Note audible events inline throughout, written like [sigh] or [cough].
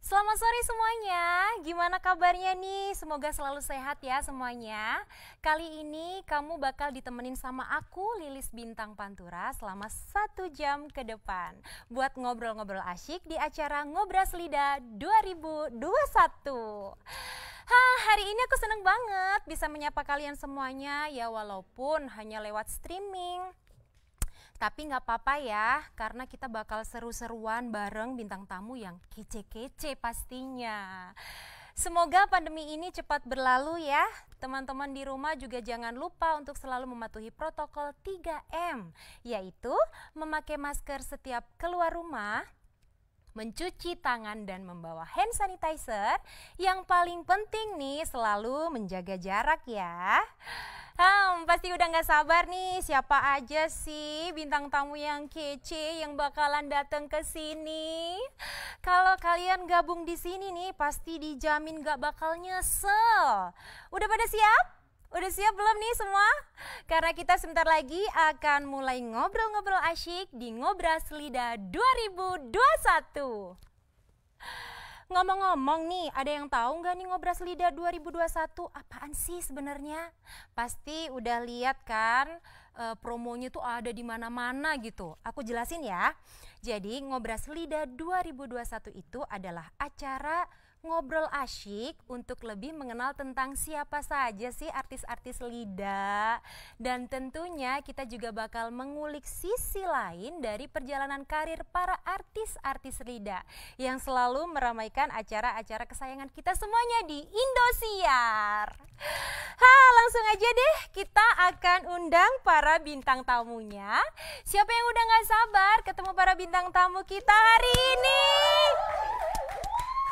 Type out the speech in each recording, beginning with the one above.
Selamat sore semuanya, gimana kabarnya nih? Semoga selalu sehat ya semuanya. Kali ini kamu bakal ditemenin sama aku Lilis Bintang Pantura selama satu jam ke depan. Buat ngobrol-ngobrol asyik di acara Ngobras Lida 2021. Hah, hari ini aku seneng banget bisa menyapa kalian semuanya ya walaupun hanya lewat streaming. Tapi nggak apa-apa ya, karena kita bakal seru-seruan bareng bintang tamu yang kece-kece pastinya. Semoga pandemi ini cepat berlalu ya. Teman-teman di rumah juga jangan lupa untuk selalu mematuhi protokol 3M, yaitu memakai masker setiap keluar rumah, mencuci tangan dan membawa hand sanitizer. Yang paling penting nih selalu menjaga jarak ya. Hmm, pasti udah nggak sabar nih siapa aja sih bintang tamu yang kece yang bakalan datang ke sini. Kalau kalian gabung di sini nih pasti dijamin nggak bakal nyesel. Udah pada siap? Udah siap belum nih semua? Karena kita sebentar lagi akan mulai ngobrol-ngobrol asyik di Ngobras Lida 2021. Ngomong-ngomong nih, ada yang tahu nggak nih Ngobras Lidah 2021 apaan sih sebenarnya? Pasti udah lihat kan e, promonya tuh ada di mana-mana gitu. Aku jelasin ya. Jadi Ngobras Lidah 2021 itu adalah acara ngobrol asyik untuk lebih mengenal tentang siapa saja sih artis-artis Lida. Dan tentunya kita juga bakal mengulik sisi lain dari perjalanan karir para artis-artis Lida yang selalu meramaikan acara-acara kesayangan kita semuanya di Indosiar. Ha, langsung aja deh kita akan undang para bintang tamunya. Siapa yang udah gak sabar ketemu para bintang tamu kita hari ini?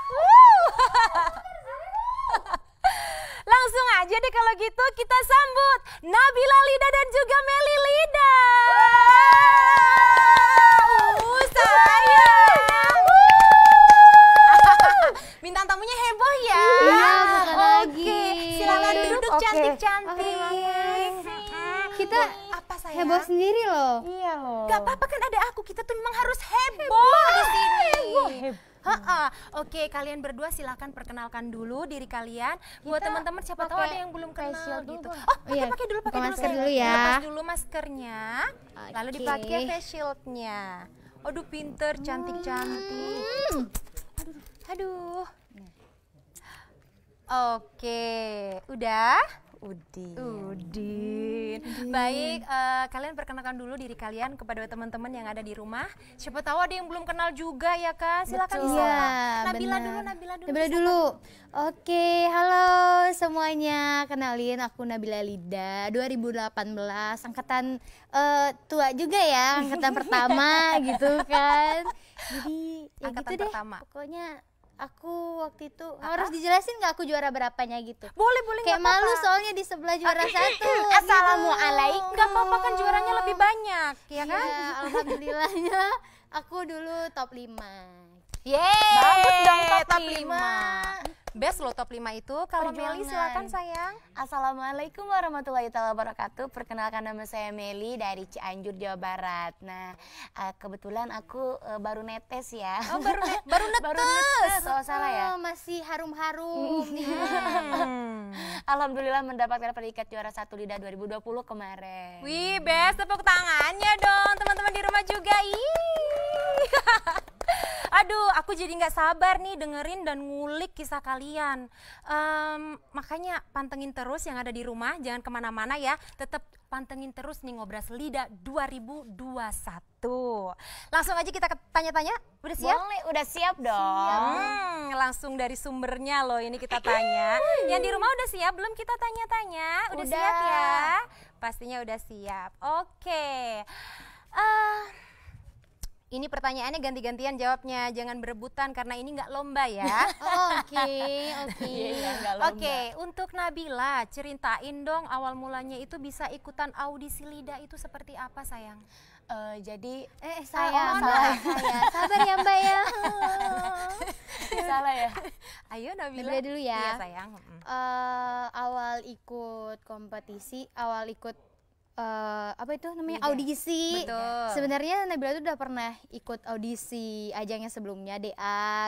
[laughs] Langsung aja deh kalau gitu kita sambut Nabila Lida dan juga Meli Lida. sayang. [laughs] tamunya heboh ya. Iya, Oke. Silakan duduk cantik-cantik. Oh, kita Heboh sendiri loh. Iya loh. Gak apa-apa kan ada aku. Kita tuh memang harus heboh, heboh di sini. Iya, heboh, heboh. Ha, Oke, kalian berdua silahkan perkenalkan dulu diri kalian. Buat teman-teman siapa tahu ada yang belum kenal gitu. Oh, iya, pakai pakai dulu, pakai dulu. Masker dulu ya. Lepas dulu maskernya, okay. lalu dipakai face shieldnya. Aduh, pinter, cantik-cantik. Hmm. Aduh. Aduh. Oke, udah? Udin. Udin. Hmm, Baik, uh, kalian perkenalkan dulu diri kalian kepada teman-teman yang ada di rumah. Siapa tahu ada yang belum kenal juga ya, Kak. Silakan Betul. Ya, Nabila bener. dulu, Nabila dulu. Nabila dulu. Oke, halo semuanya. Kenalin aku Nabila Lida, 2018, angkatan uh, tua juga ya, angkatan pertama [laughs] gitu kan. Jadi ya angkatan gitu deh, pertama. Pokoknya aku waktu itu Apa? harus dijelasin nggak aku juara berapanya gitu boleh boleh kayak apa -apa. malu soalnya di sebelah juara ah, satu gitu. assalamualaikum gitu. nggak apa-apa kan juaranya lebih banyak ya, iya, kan ya alhamdulillahnya aku dulu top 5 Yeay, bagus dong top, top 5. 5 best lo top 5 itu. Kalau Meli silakan sayang. Assalamualaikum warahmatullahi wabarakatuh. Perkenalkan nama saya Meli dari Cianjur Jawa Barat. Nah, uh, kebetulan aku uh, baru netes ya. Oh, baru ne baru netes. [laughs] baru netes, oh, salah ya. Oh, masih harum-harum. [laughs] Hmm. Alhamdulillah mendapatkan predikat juara satu lidah 2020 kemarin. Wih, best tepuk tangannya dong teman-teman di rumah juga. Ih. [laughs] Aduh, aku jadi nggak sabar nih dengerin dan ngulik kisah kalian. Um, makanya pantengin terus yang ada di rumah, jangan kemana-mana ya. Tetap pantengin terus nih Ngobras Lida 2021. Langsung aja kita tanya-tanya, udah siap? Boleh, udah siap hmm, dong. Siap. Hmm, langsung dari sumbernya loh ini kita tanya. yang di rumah udah siap belum kita tanya-tanya? Udah, udah siap ya? Pastinya udah siap. Oke. Okay. Uh, eh, ini pertanyaannya ganti-gantian jawabnya, jangan berebutan karena ini nggak lomba ya. [laughs] Oke, oke. Iya, iya, oke, untuk Nabila, ceritain dong awal mulanya itu bisa ikutan audisi lida itu seperti apa sayang? Uh, jadi eh, eh, eh saya oh, salah saya [laughs] sabar ya Mbak ya. [laughs] salah ya. Ayo Nabila. Nabila dulu ya. Iya sayang. Uh, awal ikut kompetisi, awal ikut uh, apa itu namanya Bidah. audisi. Betul. Sebenarnya Nabila tuh udah pernah ikut audisi ajangnya sebelumnya DA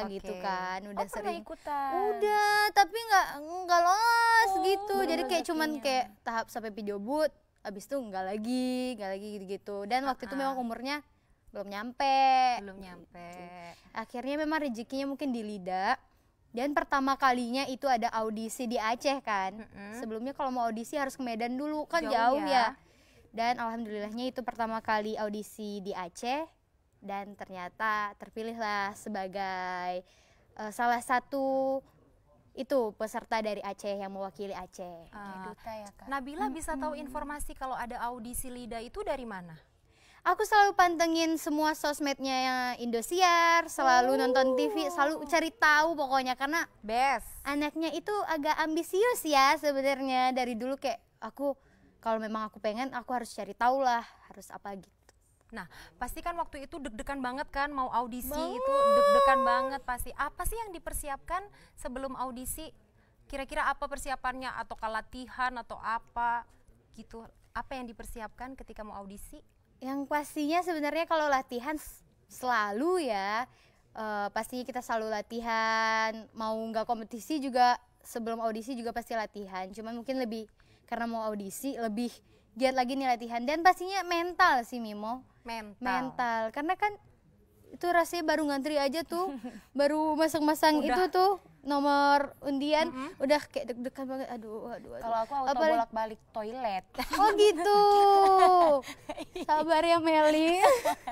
okay. gitu kan, udah oh, sering. ikutan. Udah, tapi nggak nggak lolos oh, gitu. Jadi kayak cuman kayak tahap sampai video booth, abis itu nggak lagi, nggak lagi gitu-gitu. Dan uh -huh. waktu itu ah. memang umurnya belum nyampe. Belum nyampe. Gitu. Akhirnya memang rezekinya mungkin di lidah. Dan pertama kalinya itu ada audisi di Aceh kan. Mm -hmm. Sebelumnya kalau mau audisi harus ke Medan dulu kan jauh, jauh ya. ya dan alhamdulillahnya itu pertama kali audisi di Aceh dan ternyata terpilihlah sebagai uh, salah satu itu peserta dari Aceh yang mewakili Aceh. Uh, Duta ya, Kak. Nabila hmm, bisa tahu informasi kalau ada audisi LIDA itu dari mana? Aku selalu pantengin semua sosmednya yang Indosiar, selalu oh. nonton TV, selalu cari tahu pokoknya karena best. Anaknya itu agak ambisius ya sebenarnya dari dulu kayak aku kalau memang aku pengen aku harus cari tahu lah harus apa gitu Nah, pasti kan waktu itu deg-degan banget kan mau audisi Bang. itu deg-degan banget pasti. Apa sih yang dipersiapkan sebelum audisi? Kira-kira apa persiapannya atau latihan atau apa gitu? Apa yang dipersiapkan ketika mau audisi? Yang pastinya sebenarnya kalau latihan selalu ya uh, pastinya kita selalu latihan. Mau nggak kompetisi juga sebelum audisi juga pasti latihan. cuma mungkin lebih karena mau audisi lebih giat lagi nih latihan dan pastinya mental sih Mimo mental mental karena kan itu rasanya baru ngantri aja tuh [laughs] baru masang-masang itu tuh nomor undian mm -hmm. udah kayak deg-degan banget aduh aduh, aduh. kalau aku auto bolak-balik toilet oh gitu [laughs] sabar ya Meli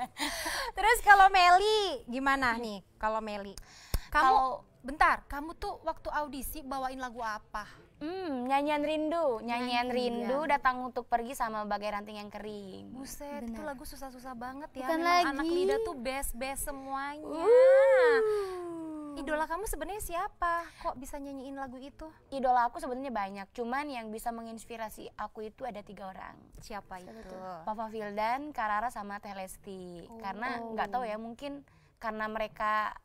[laughs] terus kalau Meli gimana iya. nih kalau Meli kamu kalo... bentar kamu tuh waktu audisi bawain lagu apa Hmm, nyanyian rindu, nyanyian, Nyanyi, rindu iya. datang untuk pergi sama bagai ranting yang kering. Buset, Bener. itu lagu susah-susah banget ya. Bukan lagi. anak Lida tuh best-best semuanya. Uh. Idola kamu sebenarnya siapa? Kok bisa nyanyiin lagu itu? Idola aku sebenarnya banyak, cuman yang bisa menginspirasi aku itu ada tiga orang. Siapa itu? Papa Vildan, Karara sama Telesti. Oh. Karena nggak tahu ya, mungkin karena mereka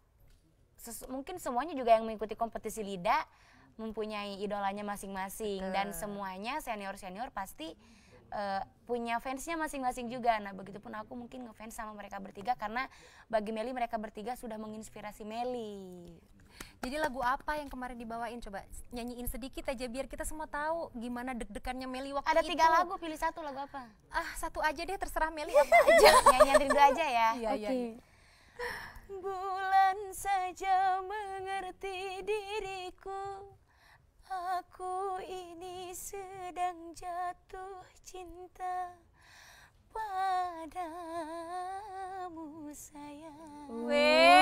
mungkin semuanya juga yang mengikuti kompetisi Lida mempunyai idolanya masing-masing dan semuanya senior-senior pasti uh, punya fansnya masing-masing juga. Nah, begitupun aku mungkin ngefans sama mereka bertiga karena bagi Meli mereka bertiga sudah menginspirasi Meli. Jadi lagu apa yang kemarin dibawain coba nyanyiin sedikit aja biar kita semua tahu gimana deg-degannya Meli waktu Ada itu. Ada tiga lagu, pilih satu lagu apa? Ah, satu aja deh terserah Meli apa aja. [laughs] nyanyiin rindu aja ya. Iya, iya okay. iya. Bulan saja mengerti diriku Aku ini sedang jatuh cinta padamu sayang. Wes.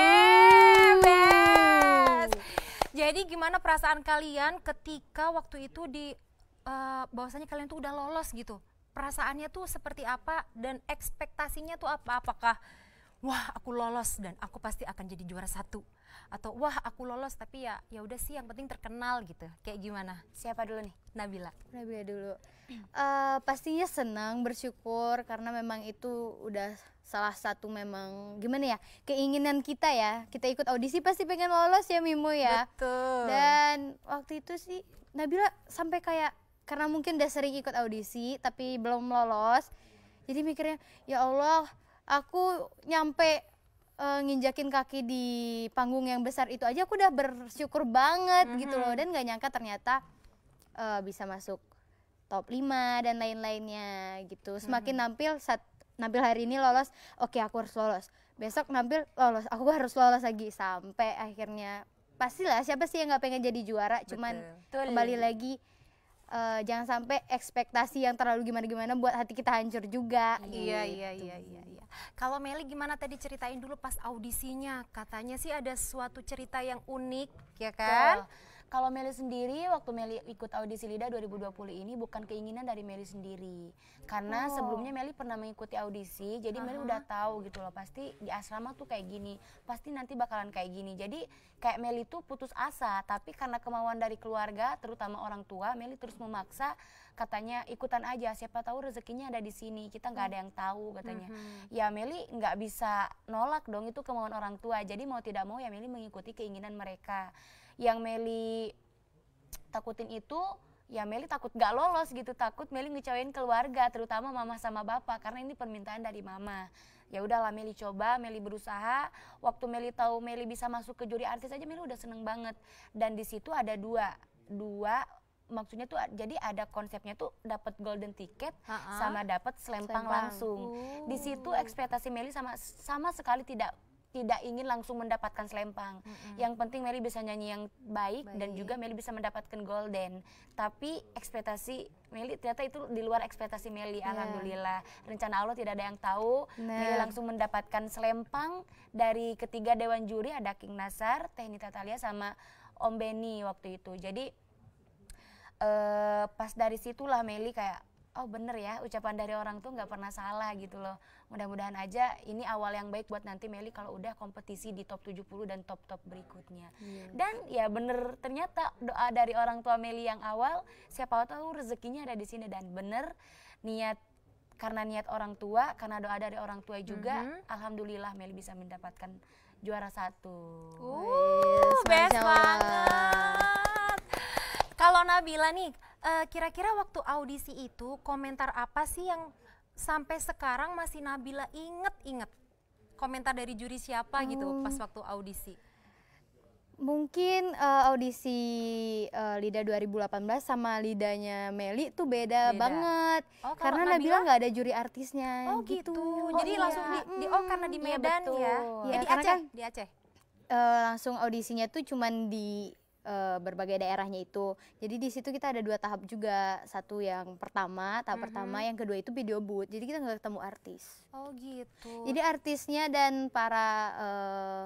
Jadi gimana perasaan kalian ketika waktu itu di uh, bahwasanya kalian tuh udah lolos gitu? Perasaannya tuh seperti apa dan ekspektasinya tuh apa? Apakah wah aku lolos dan aku pasti akan jadi juara satu? atau wah aku lolos tapi ya ya udah sih yang penting terkenal gitu kayak gimana siapa dulu nih Nabila Nabila dulu uh, pastinya senang bersyukur karena memang itu udah salah satu memang gimana ya keinginan kita ya kita ikut audisi pasti pengen lolos ya Mimo ya Betul. dan waktu itu sih Nabila sampai kayak karena mungkin udah sering ikut audisi tapi belum lolos jadi mikirnya ya Allah aku nyampe uh, nginjakin kaki di panggung yang besar itu aja aku udah bersyukur banget mm-hmm. gitu loh dan nggak nyangka ternyata uh, bisa masuk top 5 dan lain-lainnya gitu mhm. semakin mm-hmm. nampil saat nampil hari ini lolos oke okay, aku harus lolos besok nampil lolos aku harus lolos lagi sampai akhirnya pastilah siapa sih yang nggak pengen jadi juara cuman Betul. kembali lagi uh, jangan sampai ekspektasi yang terlalu gimana-gimana buat hati kita hancur juga. Iya gitu. iya iya iya iya. Kalau Meli gimana tadi ceritain dulu pas audisinya, katanya sih ada suatu cerita yang unik ya kan? Tuh. Kalau Meli sendiri waktu Meli ikut audisi Lida 2020 ini bukan keinginan dari Meli sendiri. Karena oh. sebelumnya Meli pernah mengikuti audisi, jadi uh Meli udah tahu gitu loh pasti di asrama tuh kayak gini, pasti nanti bakalan kayak gini. Jadi kayak Meli tuh putus asa, tapi karena kemauan dari keluarga, terutama orang tua, Meli terus memaksa katanya ikutan aja siapa tahu rezekinya ada di sini, kita nggak ada yang tahu katanya. Uh Ya Meli nggak bisa nolak dong itu kemauan orang tua. Jadi mau tidak mau ya Meli mengikuti keinginan mereka yang Meli takutin itu ya Meli takut gak lolos gitu takut Meli ngecewain keluarga terutama mama sama bapak karena ini permintaan dari mama ya udahlah Meli coba Meli berusaha waktu Meli tahu Meli bisa masuk ke juri artis aja Meli udah seneng banget dan di situ ada dua dua maksudnya tuh jadi ada konsepnya tuh dapat golden ticket ha -ha. sama dapat selempang, selempang langsung uh. di situ oh. ekspektasi Meli sama sama sekali tidak tidak ingin langsung mendapatkan selempang. Mm -hmm. Yang penting Meli bisa nyanyi yang baik, baik dan juga Meli bisa mendapatkan golden. Tapi ekspektasi Meli ternyata itu di luar ekspektasi Meli. Iya. Yeah. Alhamdulillah rencana Allah tidak ada yang tahu. Nah. Meli langsung mendapatkan selempang dari ketiga dewan juri ada King Nasar, Tehni Tatalia sama Om Beni waktu itu. Jadi uh, pas dari situlah Meli kayak oh bener ya ucapan dari orang tuh nggak pernah salah gitu loh mudah-mudahan aja ini awal yang baik buat nanti Meli kalau udah kompetisi di top 70 dan top-top berikutnya. Yeah. Dan ya bener ternyata doa dari orang tua Meli yang awal siapa tahu rezekinya ada di sini dan bener niat karena niat orang tua, karena doa dari orang tua juga, mm -hmm. alhamdulillah Meli bisa mendapatkan juara satu. Uh, yes, best banget. Kalau Nabila nih, eh, kira-kira uh, kira -kira waktu audisi itu komentar apa sih yang sampai sekarang masih Nabila inget-inget komentar dari juri siapa gitu hmm. gitu pas waktu audisi? Mungkin uh, audisi uh, Lida 2018 sama lidanya Meli tuh beda, beda. banget. Oh, karena Nabila nggak ada juri artisnya. Oh gitu. gitu. Oh, Jadi iya. langsung di, di oh karena di iya, Medan ya? eh, iya, betul. ya. ya di Aceh, kan, di Aceh. Uh, langsung audisinya tuh cuman di Eh, berbagai daerahnya itu. Jadi di situ kita ada dua tahap juga. Satu yang pertama, tahap mm -hmm. pertama, yang kedua itu video booth. Jadi kita nggak ketemu artis. Oh gitu. Jadi artisnya dan para uh,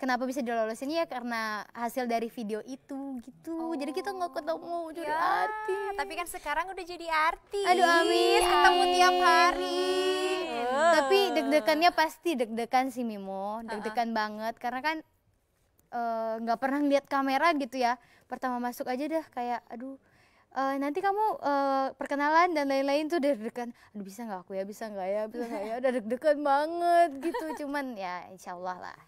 kenapa bisa dilolosin ya karena hasil dari video itu gitu oh, jadi kita nggak oh, ketemu jadi iya. artis tapi kan sekarang udah jadi artis aduh amin ketemu tiap iya. hari uh. tapi deg-degannya pasti deg-degan sih Mimo deg-degan uh -uh. banget karena kan Eh, nggak uh, pernah lihat kamera gitu ya pertama masuk aja dah kayak aduh uh, nanti kamu uh, perkenalan dan lain-lain tuh deg-degan aduh bisa nggak aku ya bisa nggak ya bisa nggak ya udah deg-degan banget gitu cuman ya insyaallah lah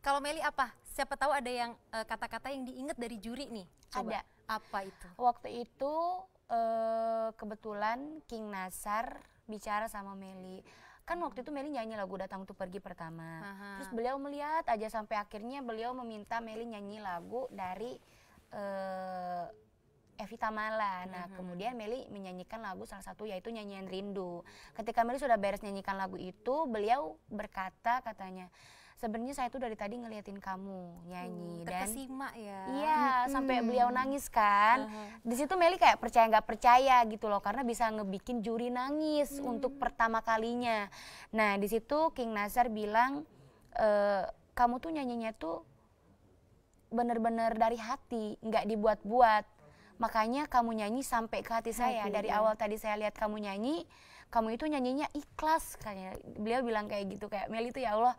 kalau Meli apa siapa tahu ada yang kata-kata uh, yang diinget dari juri nih Coba. ada apa itu waktu itu uh, kebetulan King Nasar bicara sama Meli kan waktu itu Meli nyanyi lagu datang tuh pergi pertama Aha. terus beliau melihat aja sampai akhirnya beliau meminta Meli nyanyi lagu dari uh, Evita Mala. Nah, mm kemudian Meli menyanyikan lagu salah satu yaitu nyanyian rindu. Ketika Meli sudah beres nyanyikan lagu itu, beliau berkata katanya, sebenarnya saya tuh dari tadi ngeliatin kamu nyanyi hmm, dan terkesima ya iya hmm. sampai beliau nangis kan uh-huh. di situ Meli kayak percaya nggak percaya gitu loh karena bisa ngebikin juri nangis hmm. untuk pertama kalinya nah di situ King Nazar bilang e, kamu tuh nyanyinya tuh bener-bener dari hati nggak dibuat-buat makanya kamu nyanyi sampai ke hati saya hati, dari ya. awal tadi saya lihat kamu nyanyi kamu itu nyanyinya ikhlas kayak. beliau bilang kayak gitu kayak Meli tuh ya Allah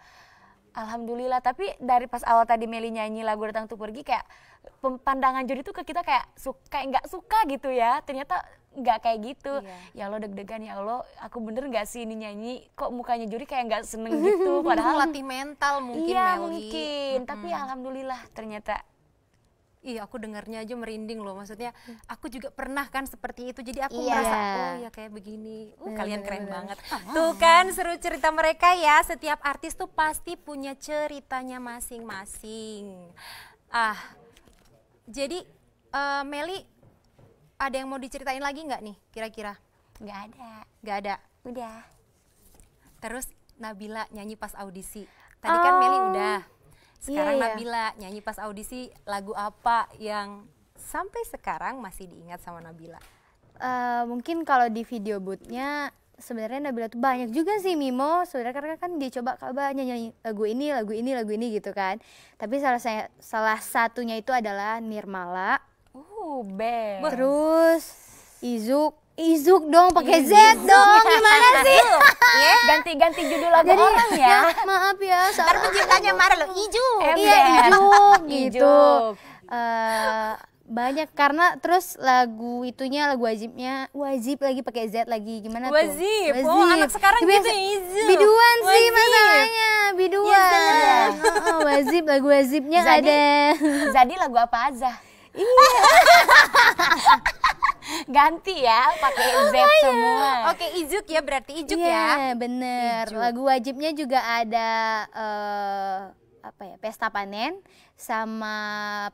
Alhamdulillah, tapi dari pas awal tadi Meli nyanyi lagu datang tuh pergi kayak pandangan juri tuh ke kita kayak suka kayak nggak suka gitu ya. Ternyata nggak kayak gitu. Iya. Ya lo deg-degan ya lo, aku bener nggak sih ini nyanyi? Kok mukanya juri kayak nggak seneng gitu? [laughs] Padahal latih mental mungkin. Iya Meli. mungkin, -hmm. tapi alhamdulillah ternyata Ih, aku dengarnya aja merinding loh. Maksudnya iya. aku juga pernah kan seperti itu. Jadi aku yeah. merasa oh ya kayak begini. Uh, kalian keren banget. Tuh kan seru cerita mereka ya. Setiap artis tuh pasti punya ceritanya masing-masing. Ah. Jadi uh, Meli ada yang mau diceritain lagi nggak nih kira-kira? Nggak ada. Nggak ada. Udah. Terus Nabila nyanyi pas audisi. Tadi oh. kan Meli udah. Iya, sekarang yeah, Nabila nyanyi pas audisi lagu apa yang sampai sekarang masih diingat sama Nabila? Uh, mungkin kalau di video bootnya sebenarnya Nabila tuh banyak juga sih Mimo sebenarnya karena kan dia coba kabarnya nyanyi lagu ini lagu ini lagu ini gitu kan tapi salah saya salah satunya itu adalah Nirmala Oh Ben terus Izuk Izuk dong, pakai iya, Z iya. dong, [laughs] gimana iya. sih? Ganti-ganti judul lagu Jadi, orang ya. ya maaf ya, soalnya penciptanya marah loh, Ijuk. Iya, Ijuk [laughs] gitu. Uh, banyak karena terus lagu itunya lagu wajibnya wajib lagi pakai Z lagi gimana wajib. tuh wajib oh anak sekarang Biasa, gitu ya, izuk biduan wajib. sih masalahnya biduan ya, [laughs] oh, oh, wajib lagu wajibnya Zadi, ada jadi lagu apa aja iya ganti ya pakai [laughs] oh, Z iya. semua. Oke, Ijuk ya berarti Ijuk yeah, ya. bener. Ijuk. Lagu wajibnya juga ada uh, apa ya? Pesta panen sama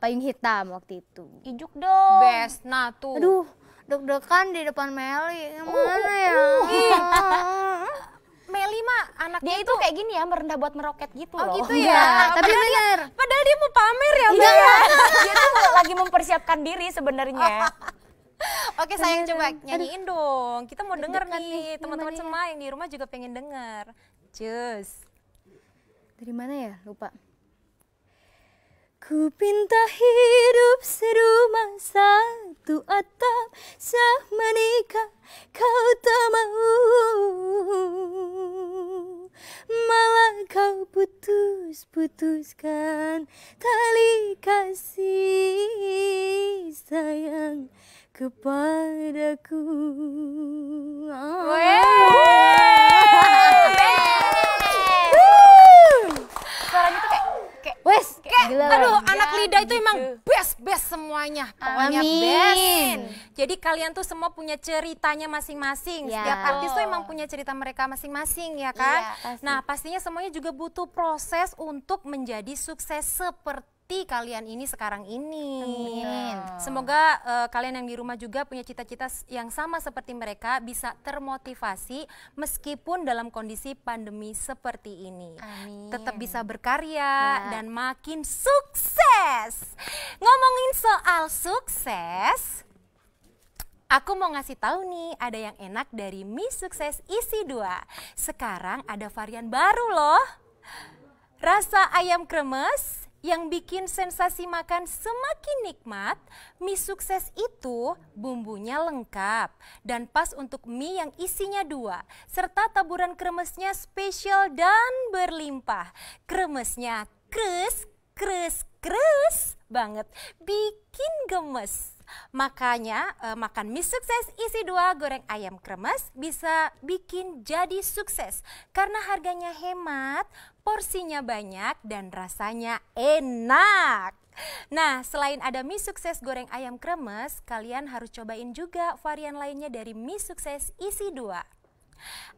payung hitam waktu itu. Ijuk dong. Best nah tuh. Aduh, deg-degan di depan Meli. Gimana uh, ya? Uh. uh. Iya. [laughs] Meli mah anaknya dia itu, kayak gini ya merendah buat meroket gitu oh, loh. gitu iya, ya. tapi padahal bener. Dia, padahal dia mau pamer ya, Mbak. Iya. Ya? dia tuh lagi mempersiapkan diri sebenarnya. [laughs] Oke sayang coba nyanyiin dong. Kita mau denger nih teman-teman ya. semua yang di rumah juga pengen denger. Cus. Dari mana ya? Lupa. Ku pinta hidup serumah satu atap Sah menikah kau tak mau Malah kau putus-putuskan tali kasih sayang kepadaku. Ah. kayak kayak kayak aduh anak iya, lidah itu emang gitu. best best semuanya. Pokoknya Amin. best. Jadi kalian tuh semua punya ceritanya masing-masing. Ya. Setiap artis tuh emang punya cerita mereka masing-masing ya kan? Ya, pasti. Nah, pastinya semuanya juga butuh proses untuk menjadi sukses seperti seperti kalian ini sekarang ini. Amin. Semoga uh, kalian yang di rumah juga punya cita-cita yang sama seperti mereka bisa termotivasi meskipun dalam kondisi pandemi seperti ini. Amin. Tetap bisa berkarya ya. dan makin sukses. Ngomongin soal sukses, Aku mau ngasih tahu nih, ada yang enak dari mie sukses isi dua. Sekarang ada varian baru loh. Rasa ayam kremes yang bikin sensasi makan semakin nikmat, mie sukses itu bumbunya lengkap dan pas untuk mie yang isinya dua, serta taburan kremesnya spesial dan berlimpah. Kremesnya kres, kres, kres banget, bikin gemes. Makanya uh, makan mie sukses isi dua goreng ayam kremes bisa bikin jadi sukses karena harganya hemat, porsinya banyak dan rasanya enak. Nah, selain ada mie sukses goreng ayam kremes, kalian harus cobain juga varian lainnya dari mie sukses isi dua.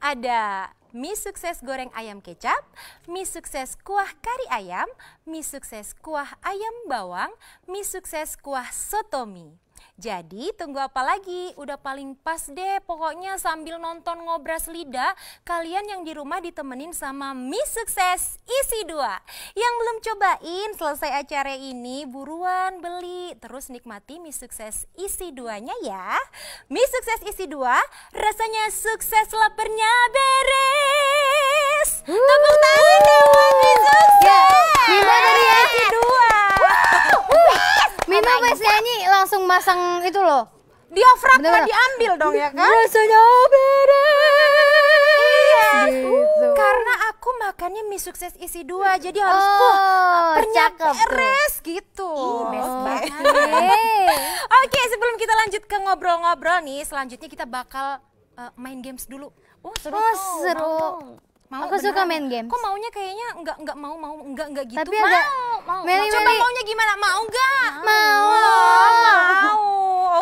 Ada mie sukses goreng ayam kecap, mie sukses kuah kari ayam, mie sukses kuah ayam bawang, mie sukses kuah sotomi. Jadi tunggu apa lagi? Udah paling pas deh pokoknya sambil nonton ngobras lidah kalian yang di rumah ditemenin sama Miss Sukses Isi 2. Yang belum cobain selesai acara ini buruan beli terus nikmati Miss Sukses Isi 2-nya ya. Miss Sukses Isi 2 rasanya sukses lapernya beres. Tepuk tangan buat Miss ya, Sukses. Yeah. Gimana nih Isi 2? Mima wes nyanyi langsung masang itu loh. Diafragma diambil dong ya kan? Rasanya beda. Iya. Karena aku makannya mie sukses isi dua, jadi harus oh, uh, beres gitu. oh, [laughs] Oke, sebelum kita lanjut ke ngobrol-ngobrol nih, selanjutnya kita bakal eh, main games dulu. Oh, seru. seru mau aku suka main game kok maunya kayaknya nggak nggak mau mau nggak nggak gitu Tapi agak, mau mau coba maunya gimana mau nggak mau mau,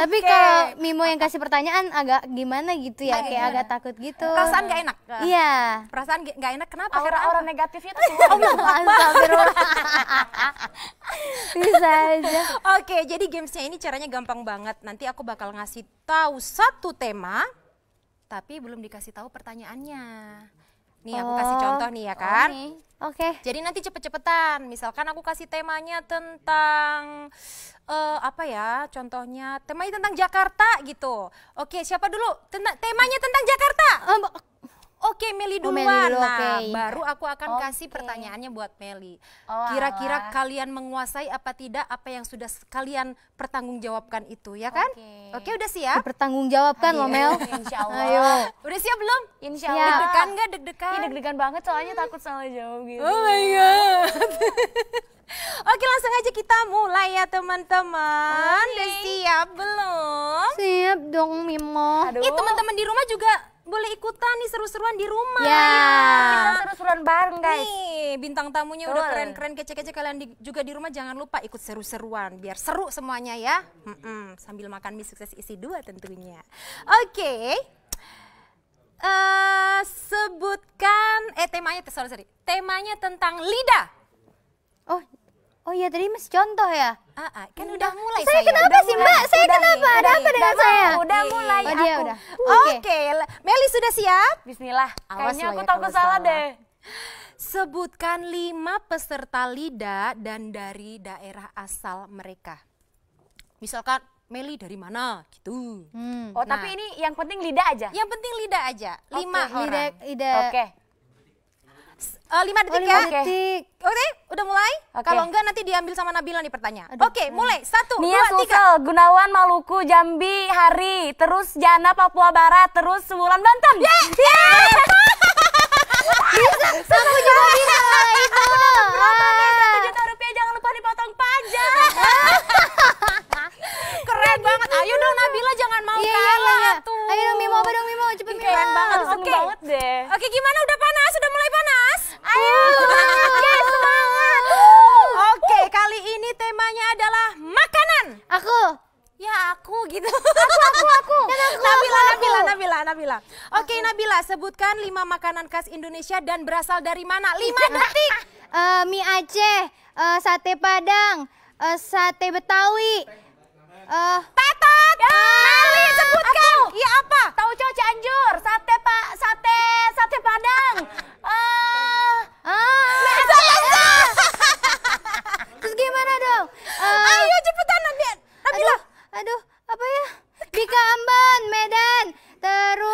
Tapi kalau Mimo yang kasih pertanyaan agak gimana gitu ya, kayak agak takut gitu. Perasaan gak enak. Iya. Perasaan gak enak kenapa? orang orang negatifnya tuh keluar. Oh, [laughs] Bisa aja. Oke, jadi gamesnya ini caranya gampang banget. Nanti aku bakal ngasih tahu satu tema, tapi belum dikasih tahu pertanyaannya. Nih aku kasih contoh nih ya oh, kan. Oke. okay. Jadi nanti cepet-cepetan. Misalkan aku kasih temanya tentang uh, apa ya? Contohnya temanya tentang Jakarta gitu. Oke, siapa dulu? Tentang temanya tentang Jakarta. Um, Oke okay, oh, Meli duluan. Oh, Meli dulu, nah, baru aku akan okay. kasih pertanyaannya buat Meli. Oh, Kira-kira oh, kalian menguasai apa tidak apa yang sudah kalian pertanggungjawabkan itu, ya kan? Oke, okay. okay, udah siap? Pertanggungjawabkan loh iya. Mel. [laughs] Insya [laughs] Allah. Ayo. Udah siap belum? Insya Allah. Deg-degan gak? deg-degan? Iya deg-degan banget soalnya takut salah jawab gitu. Oh my God. [laughs] Oke langsung aja kita mulai ya teman-teman. Udah siap belum? Siap dong Mimo. Aduh. Ih teman-teman di rumah juga boleh ikutan nih seru-seruan di rumah. Ya. Kita seru-seruan bareng guys. Nih bintang tamunya Betul. udah keren-keren kece-kece kalian di, juga di rumah jangan lupa ikut seru-seruan biar seru semuanya ya. Mm -mm. Sambil makan mie sukses isi dua tentunya. Oke. Okay. Uh, eh, sebutkan eh temanya sorry sorry temanya tentang lidah. Oh Oh iya tadi masih contoh ya? Ah, ah kan udah, udah mulai saya. Saya kenapa udah sih Mbak? Saya udah kenapa? Nih, Ada apa dengan saya? udah iya. mulai oh, aku. Udah. Oke, okay. Meli sudah siap? Bismillah. Awas Kayaknya ya aku ya, salah salah deh. Sebutkan lima peserta LIDA dan dari daerah asal mereka. Misalkan Meli dari mana gitu. Hmm. Oh nah, tapi ini yang penting LIDA aja? Yang penting LIDA aja, lima okay. orang. LIDA, LIDA. Oke. Okay. Uh, eh, 5 detik oh, ya. Oke, okay. udah mulai? Okay. Kalau enggak nanti diambil sama Nabila nih pertanyaan. Oke, okay, mulai. Satu, Nia dua, tiga. Gunawan, Maluku, Jambi, Hari, terus Jana, Papua Barat, terus Wulan, Banten. Yeah. Yeah. Iya. Bisa, satu juga iya. bisa itu. berapa nih? juta rupiah, jangan lupa dipotong pajak. [laughs] Keren iya, banget. Gitu. Ayo dong Nabila jangan mau iya, kalah iya, iya. tuh. Ayo dong Mimo apa dong Mimo cepet Mimo. Keren banget, seneng okay. banget deh. Oke, okay, gimana udah panas? Udah mulai panas? Ayo. Oke, semangat. Oke, kali ini temanya adalah makanan. Aku. Ya aku gitu. Aku aku aku. Ya, [laughs] aku Nabila, aku, Nabila, Nabila, Nabila. Oke okay, Nabila, sebutkan lima makanan khas Indonesia dan berasal dari mana? Lima [laughs] detik. uh, mie Aceh, uh, sate Padang, uh, sate Betawi, Uh, eh, Tatat! Ya, Mali, sebutkan! Aku. Iya apa? Tauco Cianjur, sate pak sate sate Padang. Uh, uh, nah, Terus gimana dong? Uh, Ayo cepetan Nabi. Nabila. Aduh, aduh, apa ya? Di Kamban, Medan, terus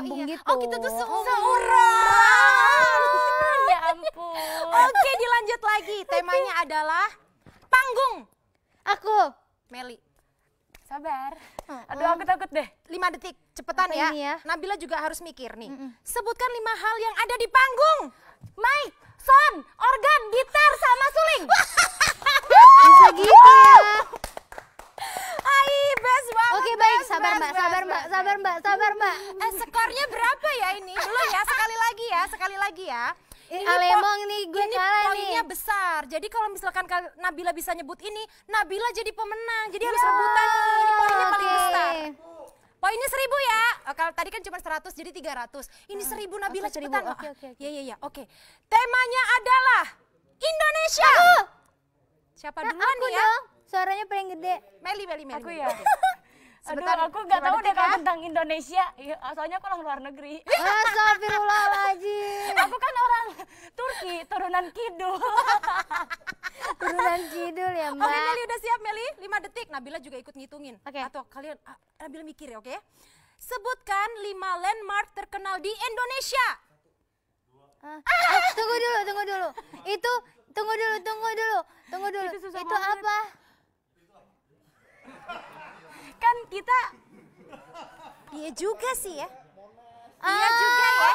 nyambung iya. gitu. Oh kita tuh seumuran. Oh, [laughs] ya ampun. Oke dilanjut lagi. Temanya okay. adalah panggung. Aku. Meli. Sabar. Aduh aku takut deh. Lima detik, cepetan ya. ya. Nabila juga harus mikir nih. Mm -mm. Sebutkan lima hal yang ada di panggung. Mic, sound, organ, gitar, sama suling. [laughs] Bisa gitu ya. Hai, best banget. Oke, best, baik, sabar best, Mbak, best, sabar Mbak, sabar Mbak, sabar Mbak. Eh, skornya berapa ya ini? Belum ya, sekali lagi ya, sekali lagi ya. Ini Alemong nih gue ini salah poinnya besar. Jadi kalau misalkan Nabila bisa nyebut ini, Nabila jadi pemenang. Jadi harus ya. rebutan nih. Ini poinnya okay. paling besar. Poinnya seribu ya. Oh, kalau tadi kan cuma seratus jadi tiga ratus. Ini ah, seribu Nabila okay, cepetan. Oke oke oke. Iya iya, iya. Oke. Temanya adalah Indonesia. Siapa nah, duluan nih ya? suaranya paling gede Meli Meli Meli aku ya [laughs] Sebentar, Aduh, aku nggak tahu deh kan? tentang Indonesia. Iya, soalnya aku orang luar negeri. [laughs] Astagfirullahaladzim. aku kan orang Turki, turunan kidul. [laughs] turunan kidul ya, Mbak. Oke, Meli udah siap, Meli? Lima detik. Nabila juga ikut ngitungin. Oke. Okay. Atau kalian, Nabila ah, mikir ya, oke? Okay? Sebutkan lima landmark terkenal di Indonesia. ah, eh, tunggu dulu, tunggu dulu. Itu, tunggu dulu, tunggu dulu. Tunggu dulu. Itu, itu apa? kan kita Iya juga sih ya. dia iya juga ya. Ah!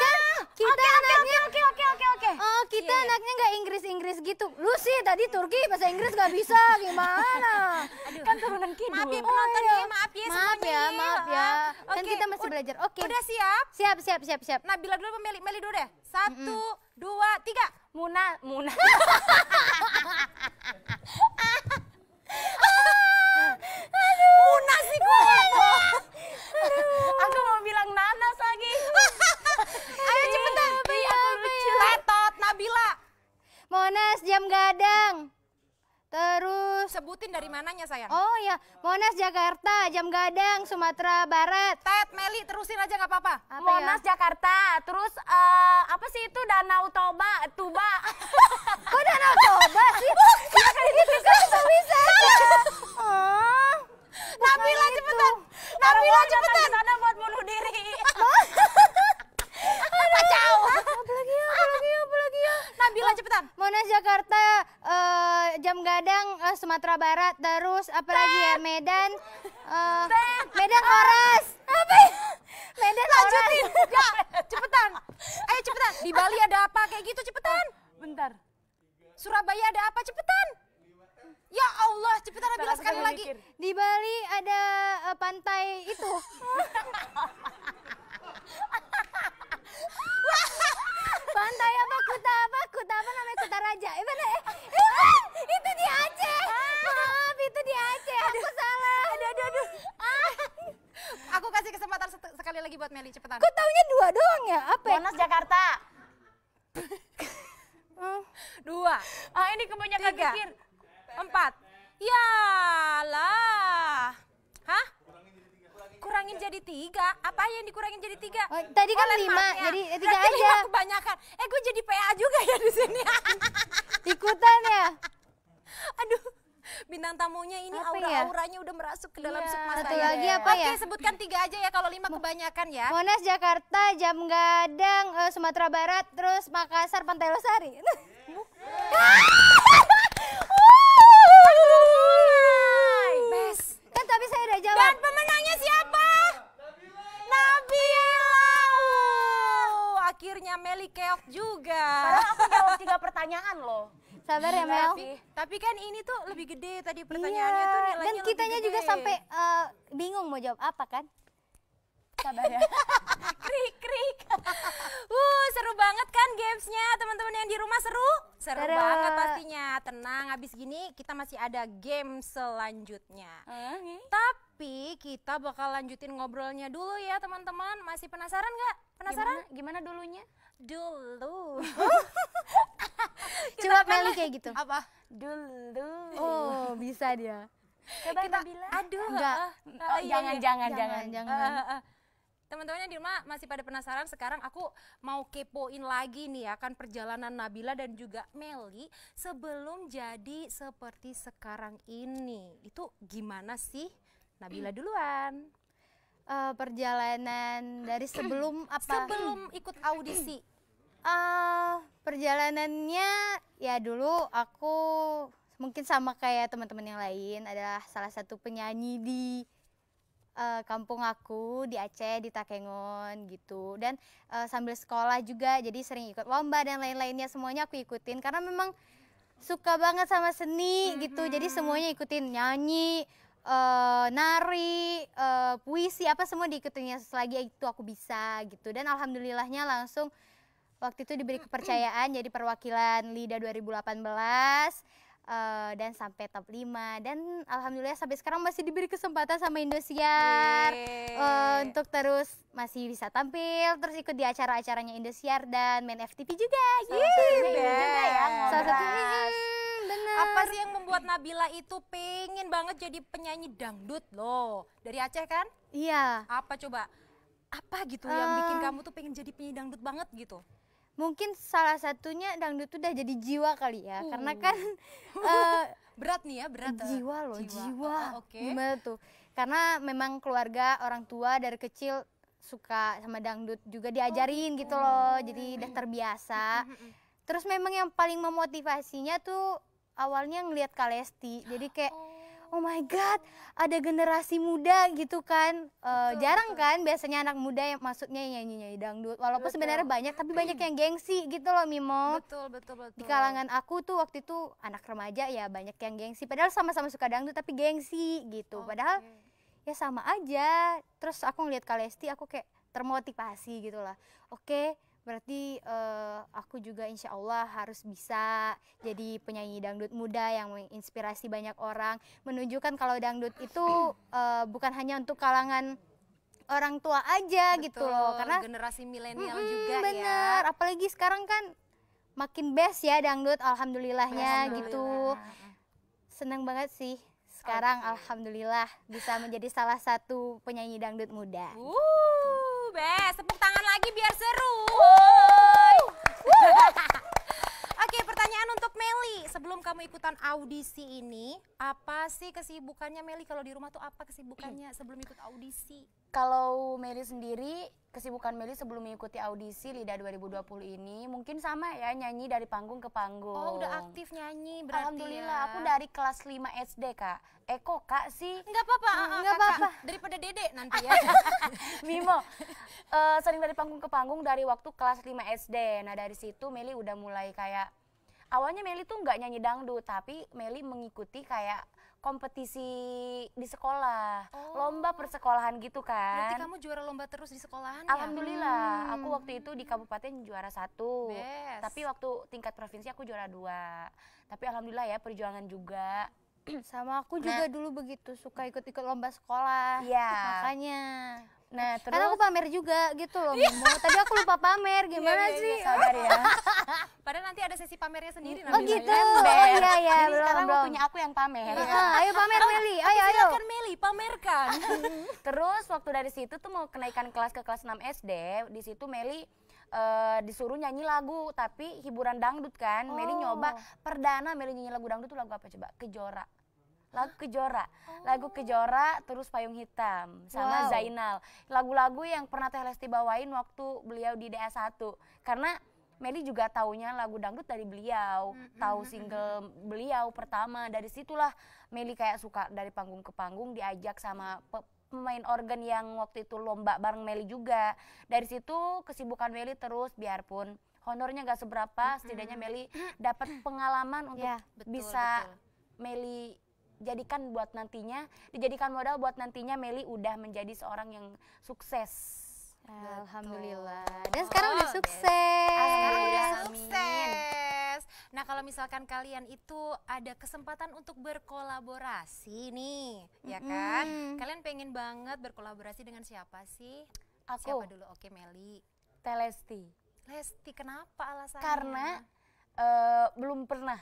Kan kita okay, anaknya oke oke oke oke. Oh, kita yeah, iya. anaknya nggak Inggris-Inggris gitu. Lu sih tadi Turki bahasa Inggris nggak bisa gimana? Aduh. Kan turunan kidul. Maaf ya oh, penonton iya. ya, maaf ya Maaf ya, maaf ya. Ah, kan kita masih belajar. Oke. Okay. Udah siap? Siap, siap, siap, siap. Nah, bila dulu pemeli Meli dulu deh. Satu, mm -hmm. dua, tiga. Muna, Muna. [laughs] sih gue? aku mau bilang nanas lagi. Ayo cepetan Iya aku Tetot, Nabila. Monas jam gadang. Terus sebutin dari mananya sayang? Oh ya, Monas Jakarta, Jam Gadang, Sumatera Barat. Tet, Meli terusin aja nggak apa-apa. Ya? Monas ya? Jakarta, terus uh, apa sih itu Danau Toba, Tuba. Kok Danau Toba sih? Bukan. Ya kan itu kan bisa. Oh. [laughs] Nabila nah, itu. cepetan. Nabila Orang cepetan. Sana buat bunuh diri. Kacau. [laughs] Apalagi ya, apalagi ya, apalagi ya. [laughs] Nabila oh, cepetan. Monas Jakarta, uh, Jam Gadang, uh, Sumatera Barat, terus apa lagi ya Medan. Uh, Medan Oras. Apa ya? Medan Lanjutin. Ya, cepetan. Ayo cepetan. Di Bali ada apa kayak gitu cepetan. Bentar. Surabaya ada apa cepetan. Ya Allah, Cipitara bilang sekali lagi. Di Bali ada uh, pantai itu. [laughs] pantai apa? Kuta apa? Kuta apa namanya? Kuta Raja. aja yang dikurangin jadi tiga. Oh, tadi kan oh, lima, ya. lima, jadi ya, tiga Berarti aja. Lima kebanyakan. Eh gue jadi PA juga ya di sini. [laughs] Ikutan ya. [laughs] Aduh bintang tamunya ini ya? aura-auranya ya? udah merasuk ke dalam iya, sukma satu saya. lagi apa ya? Oke, sebutkan tiga aja ya kalau lima kebanyakan ya. Monas, Jakarta, Jamgadang, uh, Sumatera Barat, terus Makassar, Pantai Losari. [laughs] Ah! punya Meli Keok juga. Padahal aku jawab tiga pertanyaan loh. Sabar ya Mel. Tapi, tapi kan ini tuh lebih gede tadi iya, pertanyaannya iya, tuh nilainya Dan kitanya juga sampai uh, bingung mau jawab apa kan? Sabar ya. [laughs] krik krik. Uh, seru banget kan gamesnya teman-teman yang di rumah seru? Seru Tara. banget pastinya. Tenang, abis gini kita masih ada game selanjutnya. Okay. Tapi kita bakal lanjutin ngobrolnya dulu ya teman-teman. Masih penasaran gak? Penasaran gimana, gimana dulunya? Dulu. [laughs] Coba Meli kayak gitu. Apa? Dulu. Oh, bisa dia. Coba kita bilang. Aduh. Enggak. Ah, oh, ah, iya, jangan, iya. jangan, jangan, jangan, jangan. Uh, uh, uh teman-temannya di rumah masih pada penasaran sekarang aku mau kepoin lagi nih akan ya, perjalanan Nabila dan juga Meli sebelum jadi seperti sekarang ini itu gimana sih Nabila hmm. duluan uh, perjalanan dari sebelum [clears throat] apa sebelum ikut audisi uh, [clears throat] perjalanannya ya dulu aku mungkin sama kayak teman-teman yang lain adalah salah satu penyanyi di uh, kampung aku di Aceh di Takengon gitu dan uh, sambil sekolah juga jadi sering ikut lomba dan lain-lainnya semuanya aku ikutin karena memang suka banget sama seni mm -hmm. gitu jadi mm-hmm. semuanya ikutin nyanyi uh, nari, uh, puisi apa semua diikutinya selagi itu aku bisa gitu. Dan alhamdulillahnya langsung waktu itu diberi kepercayaan jadi perwakilan LIDA 2018 uh, eh, dan sampai top 5 dan alhamdulillah sampai sekarang masih diberi kesempatan sama Indosiar uh, untuk terus masih bisa tampil terus ikut di acara-acaranya Indosiar dan main FTP juga. Salah juga ya. Salah satunya Bener. Apa sih yang membuat Nabila itu pengen banget jadi penyanyi dangdut loh? Dari Aceh kan? Iya. Apa coba? Apa gitu uh, yang eh. bikin kamu tuh pengen jadi penyanyi dangdut banget gitu? Mungkin salah satunya dangdut tuh udah jadi jiwa kali ya, uh. karena kan uh, [laughs] berat nih ya berat eh, jiwa loh jiwa, jiwa. Oh, oke okay. gimana tuh karena memang keluarga orang tua dari kecil suka sama dangdut juga oh, diajarin oh, gitu loh oh. jadi udah terbiasa terus memang yang paling memotivasinya tuh awalnya ngelihat Kalesti jadi kayak oh. oh my god ada generasi muda gitu kan uh, betul, jarang betul. kan biasanya anak muda yang maksudnya nyanyi nyanyi dangdut walaupun sebenarnya banyak tapi banyak yang gengsi gitu loh Mimo betul betul betul di kalangan aku tuh waktu itu anak remaja ya banyak yang gengsi padahal sama-sama suka dangdut tapi gengsi gitu okay. padahal ya sama aja terus aku ngelihat Kalesti aku kayak termotivasi gitu lah oke okay, berarti uh, aku juga insya Allah harus bisa jadi penyanyi dangdut muda yang menginspirasi banyak orang menunjukkan kalau dangdut itu uh, [clears throat] bukan hanya untuk kalangan orang tua aja Betul, gitu loh karena generasi milenial hmm, juga bener ya. apalagi sekarang kan makin best ya dangdut alhamdulillahnya Alhamdulillah. gitu senang banget sih sekarang okay. alhamdulillah bisa menjadi salah satu penyanyi dangdut muda. Woo be, sepuk tangan lagi biar seru. [laughs] Oke, pertanyaan untuk Meli. Sebelum kamu ikutan audisi ini, apa sih kesibukannya Meli? Kalau di rumah tuh apa kesibukannya sebelum ikut audisi? Kalau Meli sendiri, kesibukan Meli sebelum mengikuti audisi Lida 2020 ini mungkin sama ya nyanyi dari panggung ke panggung. Oh, udah aktif nyanyi berarti ya. Alhamdulillah, ya. aku dari kelas 5 SD, Kak. Eko, eh, Kak sih. Enggak apa-apa, enggak ah, ah, apa-apa. Daripada dedek nanti ya. [laughs] Mimo, uh, sering dari panggung ke panggung dari waktu kelas 5 SD. Nah, dari situ Meli udah mulai kayak awalnya Meli tuh nggak nyanyi dangdut, tapi Meli mengikuti kayak kompetisi di sekolah, oh. lomba persekolahan gitu kan. Berarti kamu juara lomba terus di sekolahan ya? Alhamdulillah, hmm. aku waktu itu di kabupaten juara satu. Best. Tapi waktu tingkat provinsi aku juara dua. Tapi alhamdulillah ya perjuangan juga. Sama aku juga nah. dulu begitu suka ikut-ikut lomba sekolah. Iya. Makanya. Nah, terus Karena aku pamer juga gitu loh, iya. Momo. Tadi aku lupa pamer, iya, gimana iya, sih? Iya, sabar ya. [laughs] Padahal nanti ada sesi pamernya sendiri Oh Nabila. gitu. Ember. Kan oh iya iya, Jadi belum, sekarang belum. waktunya aku yang pamer. Ya. Ah, ah, ayo pamer oh, Meli. Ayo ayo. Silakan Meli, pamerkan. [laughs] terus waktu dari situ tuh mau kenaikan kelas ke kelas 6 SD, di situ Meli Uh, disuruh nyanyi lagu tapi hiburan dangdut kan oh. Meli nyoba oh. perdana Meli nyanyi lagu dangdut tuh lagu apa coba kejora lagu Kejora. Oh. Lagu Kejora terus Payung Hitam sama wow. Zainal. Lagu-lagu yang pernah Teh Lesti bawain waktu beliau di DS1. Karena Meli juga taunya lagu dangdut dari beliau, mm tahu single beliau pertama. Dari situlah Meli kayak suka dari panggung ke panggung diajak sama pe pemain organ yang waktu itu lomba bareng Meli juga. Dari situ kesibukan Meli terus biarpun honornya gak seberapa, setidaknya Meli dapat pengalaman untuk yeah, betul, bisa betul. Meli jadikan buat nantinya, dijadikan modal buat nantinya Meli udah menjadi seorang yang sukses. Alhamdulillah. Dan sekarang oh, udah sukses. sekarang udah ah, sukses. Nah, kalau misalkan kalian itu ada kesempatan untuk berkolaborasi nih, mm-hmm. ya kan? Kalian pengen banget berkolaborasi dengan siapa sih? Aku. Siapa dulu? Oke, Meli. Telesti. Lesti, kenapa alasannya? Karena uh, belum pernah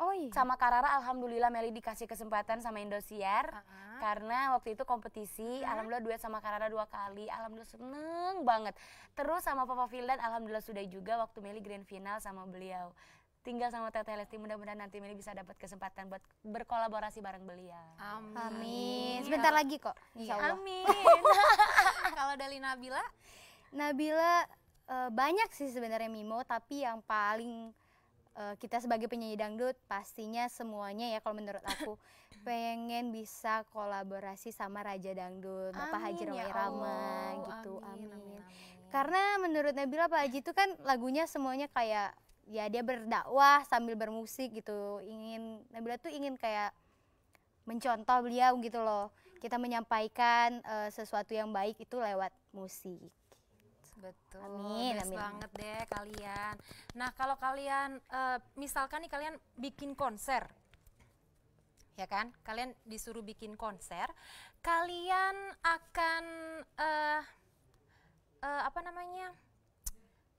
Oh iya. Sama Karara alhamdulillah Meli dikasih kesempatan sama Indosiar uh -huh. karena waktu itu kompetisi uh -huh. alhamdulillah duet sama Karara dua kali. Alhamdulillah seneng banget. Terus sama Papa Vildan alhamdulillah sudah juga waktu Meli grand final sama beliau tinggal sama Teteh Lesti mudah-mudahan nanti Meli bisa dapat kesempatan buat berkolaborasi bareng beliau. Amin. Amin. Iya. Sebentar lagi kok. Insya Allah. Amin. [laughs] Kalau dari Nabila? Nabila eh, banyak sih sebenarnya Mimo tapi yang paling uh, kita sebagai penyanyi dangdut pastinya semuanya ya kalau menurut aku [laughs] pengen bisa kolaborasi sama Raja Dangdut Bapak amin, Haji Romai ya Rama gitu. Amin, amin. amin. Karena menurut Nabila Pak Haji itu kan lagunya semuanya kayak ya dia berdakwah sambil bermusik gitu. Ingin Nabila tuh ingin kayak mencontoh beliau gitu loh. Kita menyampaikan uh, sesuatu yang baik itu lewat musik. Betul. Amin. Best amin. banget deh kalian. Nah kalau kalian uh, misalkan nih kalian bikin konser, ya kan? Kalian disuruh bikin konser, kalian akan uh, uh, apa namanya?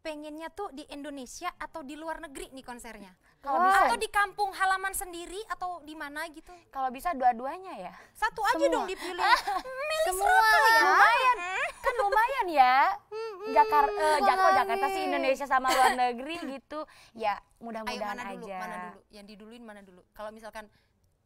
Pengennya tuh di Indonesia atau di luar negeri nih konsernya? Kalau bisa atau di kampung halaman sendiri atau di mana gitu? Kalau bisa dua-duanya ya. Satu Semua. aja dong dipilih. [laughs] Milih Semua. ya. Lumayan. Hmm. Kan lumayan ya. Hmm. Jakar eh, Jako Jakarta sih Indonesia sama luar negeri gitu. Ya, mudah-mudahan aja. mana dulu? Mana dulu? Yang diduluin mana dulu? Kalau misalkan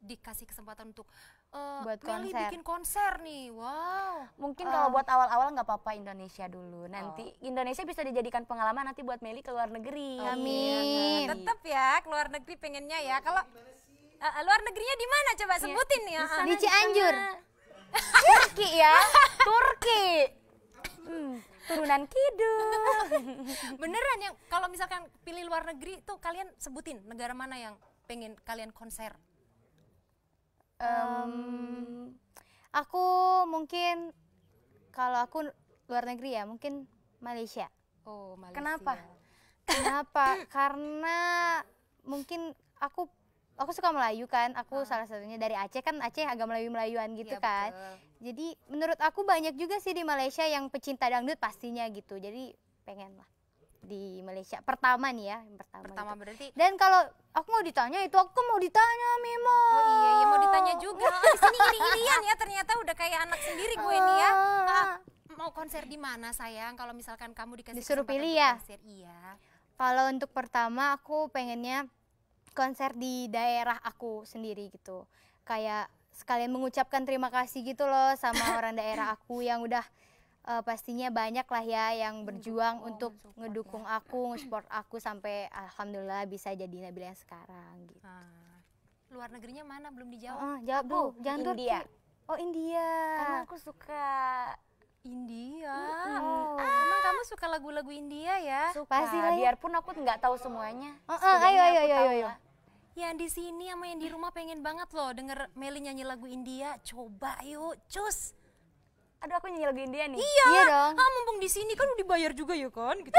dikasih kesempatan untuk uh, buat Meli konser. bikin konser nih, wow. Mungkin uh. kalau buat awal-awal nggak apa-apa Indonesia dulu. Nanti oh. Indonesia bisa dijadikan pengalaman nanti buat Meli ke luar negeri. Oh, Amin. Iya, iya, kan? Amin. Iya. Tetap ya ke luar negeri pengennya ya. Kalau uh, luar negerinya di mana coba sebutin ya? ya. Di Cianjur. [laughs] Turki ya, Turki. Hmm, turunan kidul. [laughs] Beneran yang kalau misalkan pilih luar negeri tuh kalian sebutin negara mana yang pengen kalian konser? Um, aku mungkin kalau aku luar negeri ya mungkin Malaysia. Oh Malaysia. Kenapa? Kenapa? [laughs] Karena mungkin aku aku suka Melayu kan, aku ah. salah satunya dari Aceh kan Aceh agak Melayu-melayuan gitu ya, kan. Betul. Jadi menurut aku banyak juga sih di Malaysia yang pecinta dangdut pastinya gitu. Jadi pengen lah di Malaysia pertama nih ya pertama pertama gitu. berarti dan kalau aku mau ditanya itu aku mau ditanya Mimo oh iya iya mau ditanya juga di [laughs] sini ini irian ya ternyata udah kayak anak sendiri gue ini ya ah. ah, mau konser di mana sayang kalau misalkan kamu dikasih disuruh pilih ya konser iya kalau untuk pertama aku pengennya konser di daerah aku sendiri gitu kayak sekalian mengucapkan terima kasih gitu loh sama [laughs] orang daerah aku yang udah uh, pastinya banyak lah ya yang iya, berjuang untuk support ngedukung ya. aku, support aku sampai alhamdulillah bisa jadi Nabila yang sekarang gitu. Hmm. Luar negerinya mana belum dijawab? Uh, jawab bu, oh, jangan India. Turki. Oh India. Karena aku suka India. Oh. Ah. Emang kamu suka lagu-lagu India ya? Suka. Pasti lah. Ya. Biarpun aku nggak tahu semuanya. Uh, uh, ayo ayo ayo ayo. ayo. Yang di sini sama yang di rumah pengen banget loh denger Meli nyanyi lagu India. Coba yuk, cus aduh aku nyanyi lagu India nih iya, iya dong ah mumpung di sini kan udah dibayar juga ya kan gitu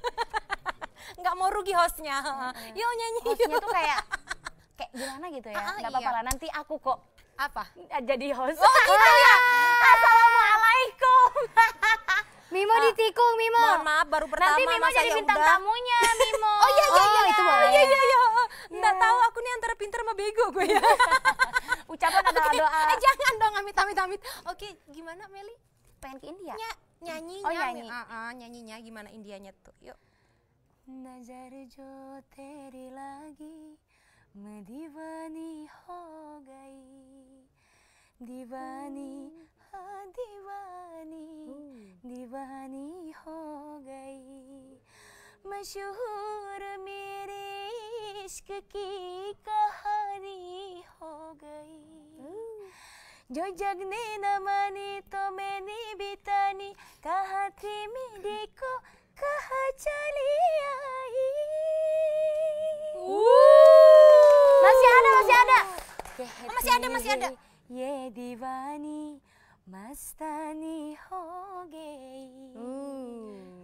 [laughs] nggak mau rugi hostnya mm-hmm. Iya. yo nyanyi hostnya yo. tuh kayak kayak gimana gitu ya ah, nggak ah, iya. apa-apa lah nanti aku kok apa ah, jadi host oh gitu ya assalamualaikum [laughs] Mimo ah, ditikung Mimo mohon maaf baru pertama nanti Mimo jadi bintang udah. tamunya [laughs] Mimo oh iya iya oh, iya oh, itu boleh iya iya iya nggak yeah. tahu aku nih antara pintar sama bego gue ya Ucapan atau okay. doa. Eh, jangan dong amit amit amit. Oke, okay, gimana Meli? Pengen ke India? Ny nyanyi Oh, nyanyi. Uh, uh, nyanyinya gimana Indianya tuh? Yuk. nazar जो lagi medivani मैं divani divani divani दीवानी hmm. मशहूर मेरे इश्क की कहानी हो गई जो जगने न मानी तो मैंने बितानी कहा थी मेरे को कहा चली आई masih ada masih ये दीवानी मस्तानी हो गई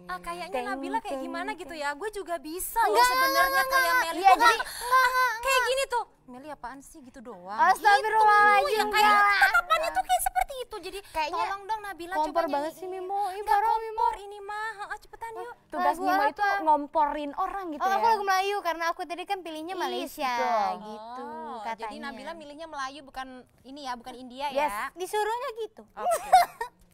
ah kayaknya teng, Nabila kayak teng, gimana teng. gitu ya gue juga bisa loh sebenarnya kayak Meli ya, jadi, ah, [laughs] kayak gini tuh Meli apaan sih gitu doang Astagfirullahaladzim gitu, ya, kayak tatapannya tuh kayak seperti itu jadi kayaknya tolong dong Nabila kompor coba banget sih Mimo ibarat Mimo ini mah oh, cepetan yuk tugas Mimo itu ngomporin orang gitu oh, ya aku lagu Melayu karena aku tadi kan pilihnya Malaysia gitu, gitu oh, katanya jadi Nabila milihnya Melayu bukan ini ya bukan India ya disuruhnya gitu [laughs]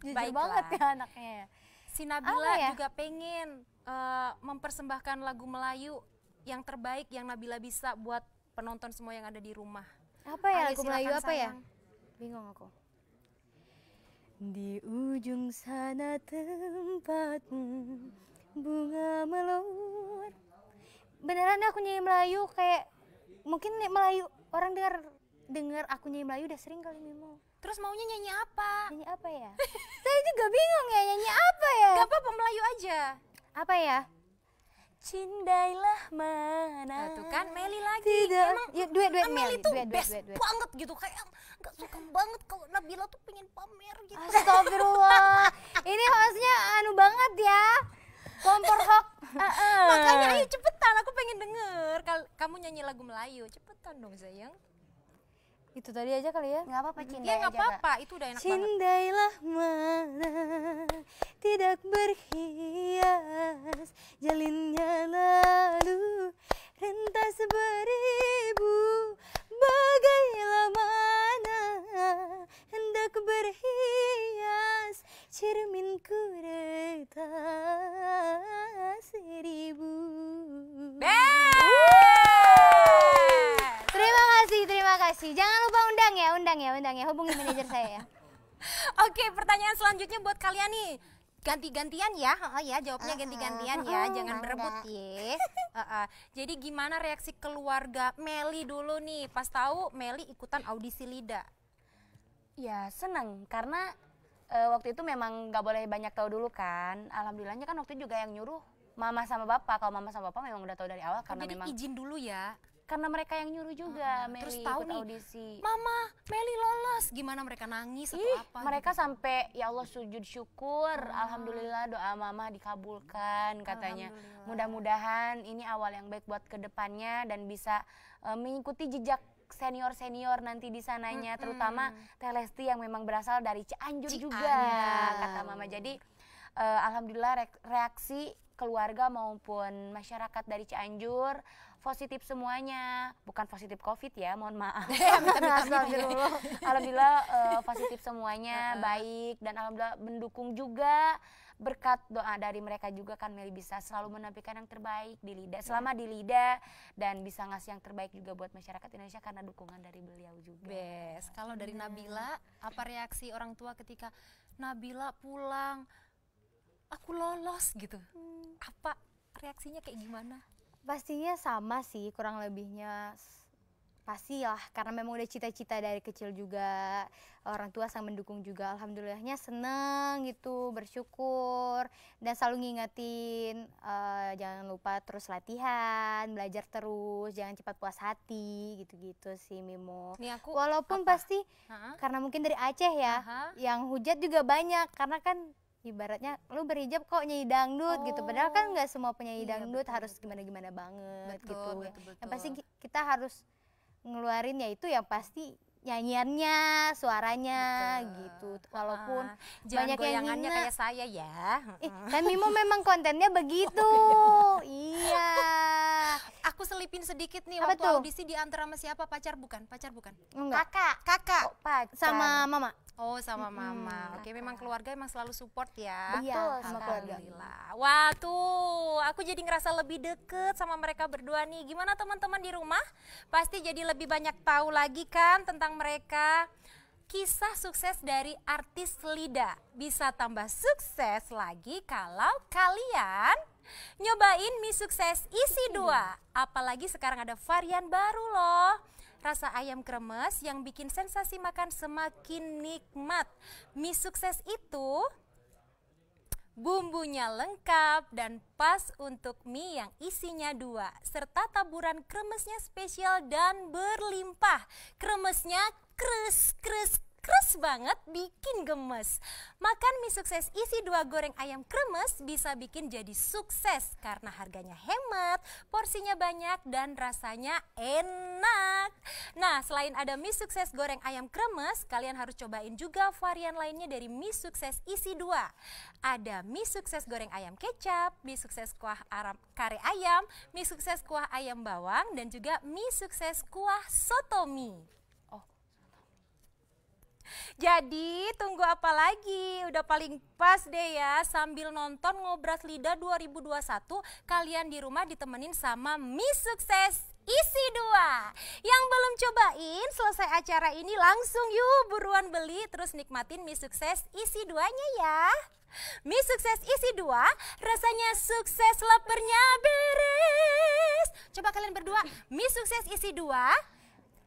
Baik banget ya anaknya ya si Nabila ya? juga pengen uh, mempersembahkan lagu Melayu yang terbaik yang Nabila bisa buat penonton semua yang ada di rumah. Apa ya Ayo, lagu Melayu apa ya? sayang. ya? Bingung aku. Di ujung sana tempatmu bunga melur. Beneran aku nyanyi Melayu kayak mungkin Melayu orang dengar dengar aku nyanyi Melayu udah sering kali Mimo. Terus maunya nyanyi apa? Nyanyi apa ya? [laughs] Saya juga bingung ya nyanyi apa ya? Gak apa-apa Melayu aja. Apa ya? Cindailah mana. Nah, tuh kan Meli lagi. Tidak. Emang ya, duet duet Meli, Meli tuh duet, best duet, duet. banget gitu kayak gak suka banget kalau Nabila tuh pengen pamer gitu. Astagfirullah. [laughs] Ini hostnya anu banget ya. Kompor hok Uh [laughs] -uh. Makanya ayo cepetan aku pengen denger kamu nyanyi lagu Melayu. Cepetan dong sayang. Itu tadi aja kali ya? Gak apa-apa, iya, cindai ya, aja. gak apa-apa, itu udah enak Cindailah banget. mana, tidak berhias, jalinnya lalu, rentas beribu, bagailah mana, hendak berhias, cerminku retas seribu. Bang! Jangan lupa undang ya, undang ya, undang ya. Hubungi manajer saya ya. [laughs] Oke, pertanyaan selanjutnya buat kalian nih. Ganti-gantian ya, oh ya jawabnya ganti-gantian ya, jangan berebut ya. Jadi gimana reaksi keluarga Meli dulu nih pas tahu Meli ikutan audisi Lida? Ya seneng karena uh, waktu itu memang nggak boleh banyak tahu dulu kan. Alhamdulillahnya kan waktu itu juga yang nyuruh mama sama bapak. Kalau mama sama bapak memang udah tahu dari awal oh, karena jadi memang izin dulu ya karena mereka yang nyuruh juga uh, Meli terus tahu ikut nih, audisi. Mama, Meli lolos. Gimana mereka nangis Ih, apa? Mereka gitu. sampai ya Allah sujud syukur, uh. alhamdulillah doa mama dikabulkan katanya. Mudah-mudahan ini awal yang baik buat kedepannya dan bisa uh, mengikuti jejak senior-senior nanti di sananya, -hmm. terutama Telesti yang memang berasal dari Cianjur, Cianjur. juga kata Mama. Jadi uh, alhamdulillah reaksi keluarga maupun masyarakat dari Cianjur positif semuanya bukan positif covid ya mohon maaf [laughs] alhamdulillah alhamdulillah eh, positif semuanya baik dan alhamdulillah mendukung juga berkat doa dari mereka juga kan Meli bisa selalu menampilkan yang terbaik di lidah iya. selama di lidah dan bisa ngasih yang terbaik juga buat masyarakat Indonesia karena dukungan dari beliau juga. Bes, kalau dari Nabila apa reaksi orang tua ketika Nabila pulang aku lolos gitu. Hmm. Apa reaksinya kayak gimana? Pastinya sama sih, kurang lebihnya pasti lah karena memang udah cita-cita dari kecil juga orang tua sangat mendukung juga alhamdulillahnya seneng gitu bersyukur dan selalu ngingetin uh, jangan lupa terus latihan belajar terus jangan cepat puas hati gitu-gitu sih Mimo Nih aku walaupun apa? pasti ha? karena mungkin dari Aceh ya Aha. yang hujat juga banyak karena kan ibaratnya lu berhijab kok nyanyi dangdut gitu. oh. gitu padahal kan nggak semua penyanyi iya, dangdut betul, harus gimana gimana banget betul, gitu betul, betul. yang pasti kita harus ngeluarin ya itu yang pasti nyanyiannya, suaranya Betul. gitu. Walaupun ah, banyak yang hina. kayak saya ya. Eh, kan Mimo memang kontennya begitu. Oh, [laughs] iya. Aku selipin sedikit nih Apa waktu tuh? audisi di antara sama siapa? Pacar bukan? Pacar bukan? Enggak. Kakak. Kakak. Oh, pacar. Sama mama. Oh sama mama, hmm, oke memang keluarga emang selalu support ya. Iya sama keluarga. Wah tuh, aku jadi ngerasa lebih deket sama mereka berdua nih. Gimana teman-teman di rumah? Pasti jadi lebih banyak tahu lagi kan tentang tentang mereka kisah sukses dari artis Lida. Bisa tambah sukses lagi kalau kalian nyobain mie sukses isi dua. Apalagi sekarang ada varian baru loh. Rasa ayam kremes yang bikin sensasi makan semakin nikmat. Mie sukses itu Bumbunya lengkap dan pas untuk mie yang isinya dua, serta taburan kremesnya spesial dan berlimpah. Kremesnya kres kres kres banget, bikin gemes. Makan mie sukses isi dua goreng ayam kremes bisa bikin jadi sukses karena harganya hemat, porsinya banyak, dan rasanya enak. Nah, selain ada mie sukses goreng ayam kremes, kalian harus cobain juga varian lainnya dari mie sukses isi dua. Ada mie sukses goreng ayam kecap, mie sukses kuah aram kare ayam, mie sukses kuah ayam bawang, dan juga mie sukses kuah soto mie. Jadi tunggu apa lagi? Udah paling pas deh ya sambil nonton Ngobras lida 2021 kalian di rumah ditemenin sama Miss Sukses isi dua. Yang belum cobain, selesai acara ini langsung yuk buruan beli terus nikmatin mie sukses isi duanya ya. Mie sukses isi dua, rasanya sukses lapernya beres. Coba kalian berdua, mie sukses isi dua,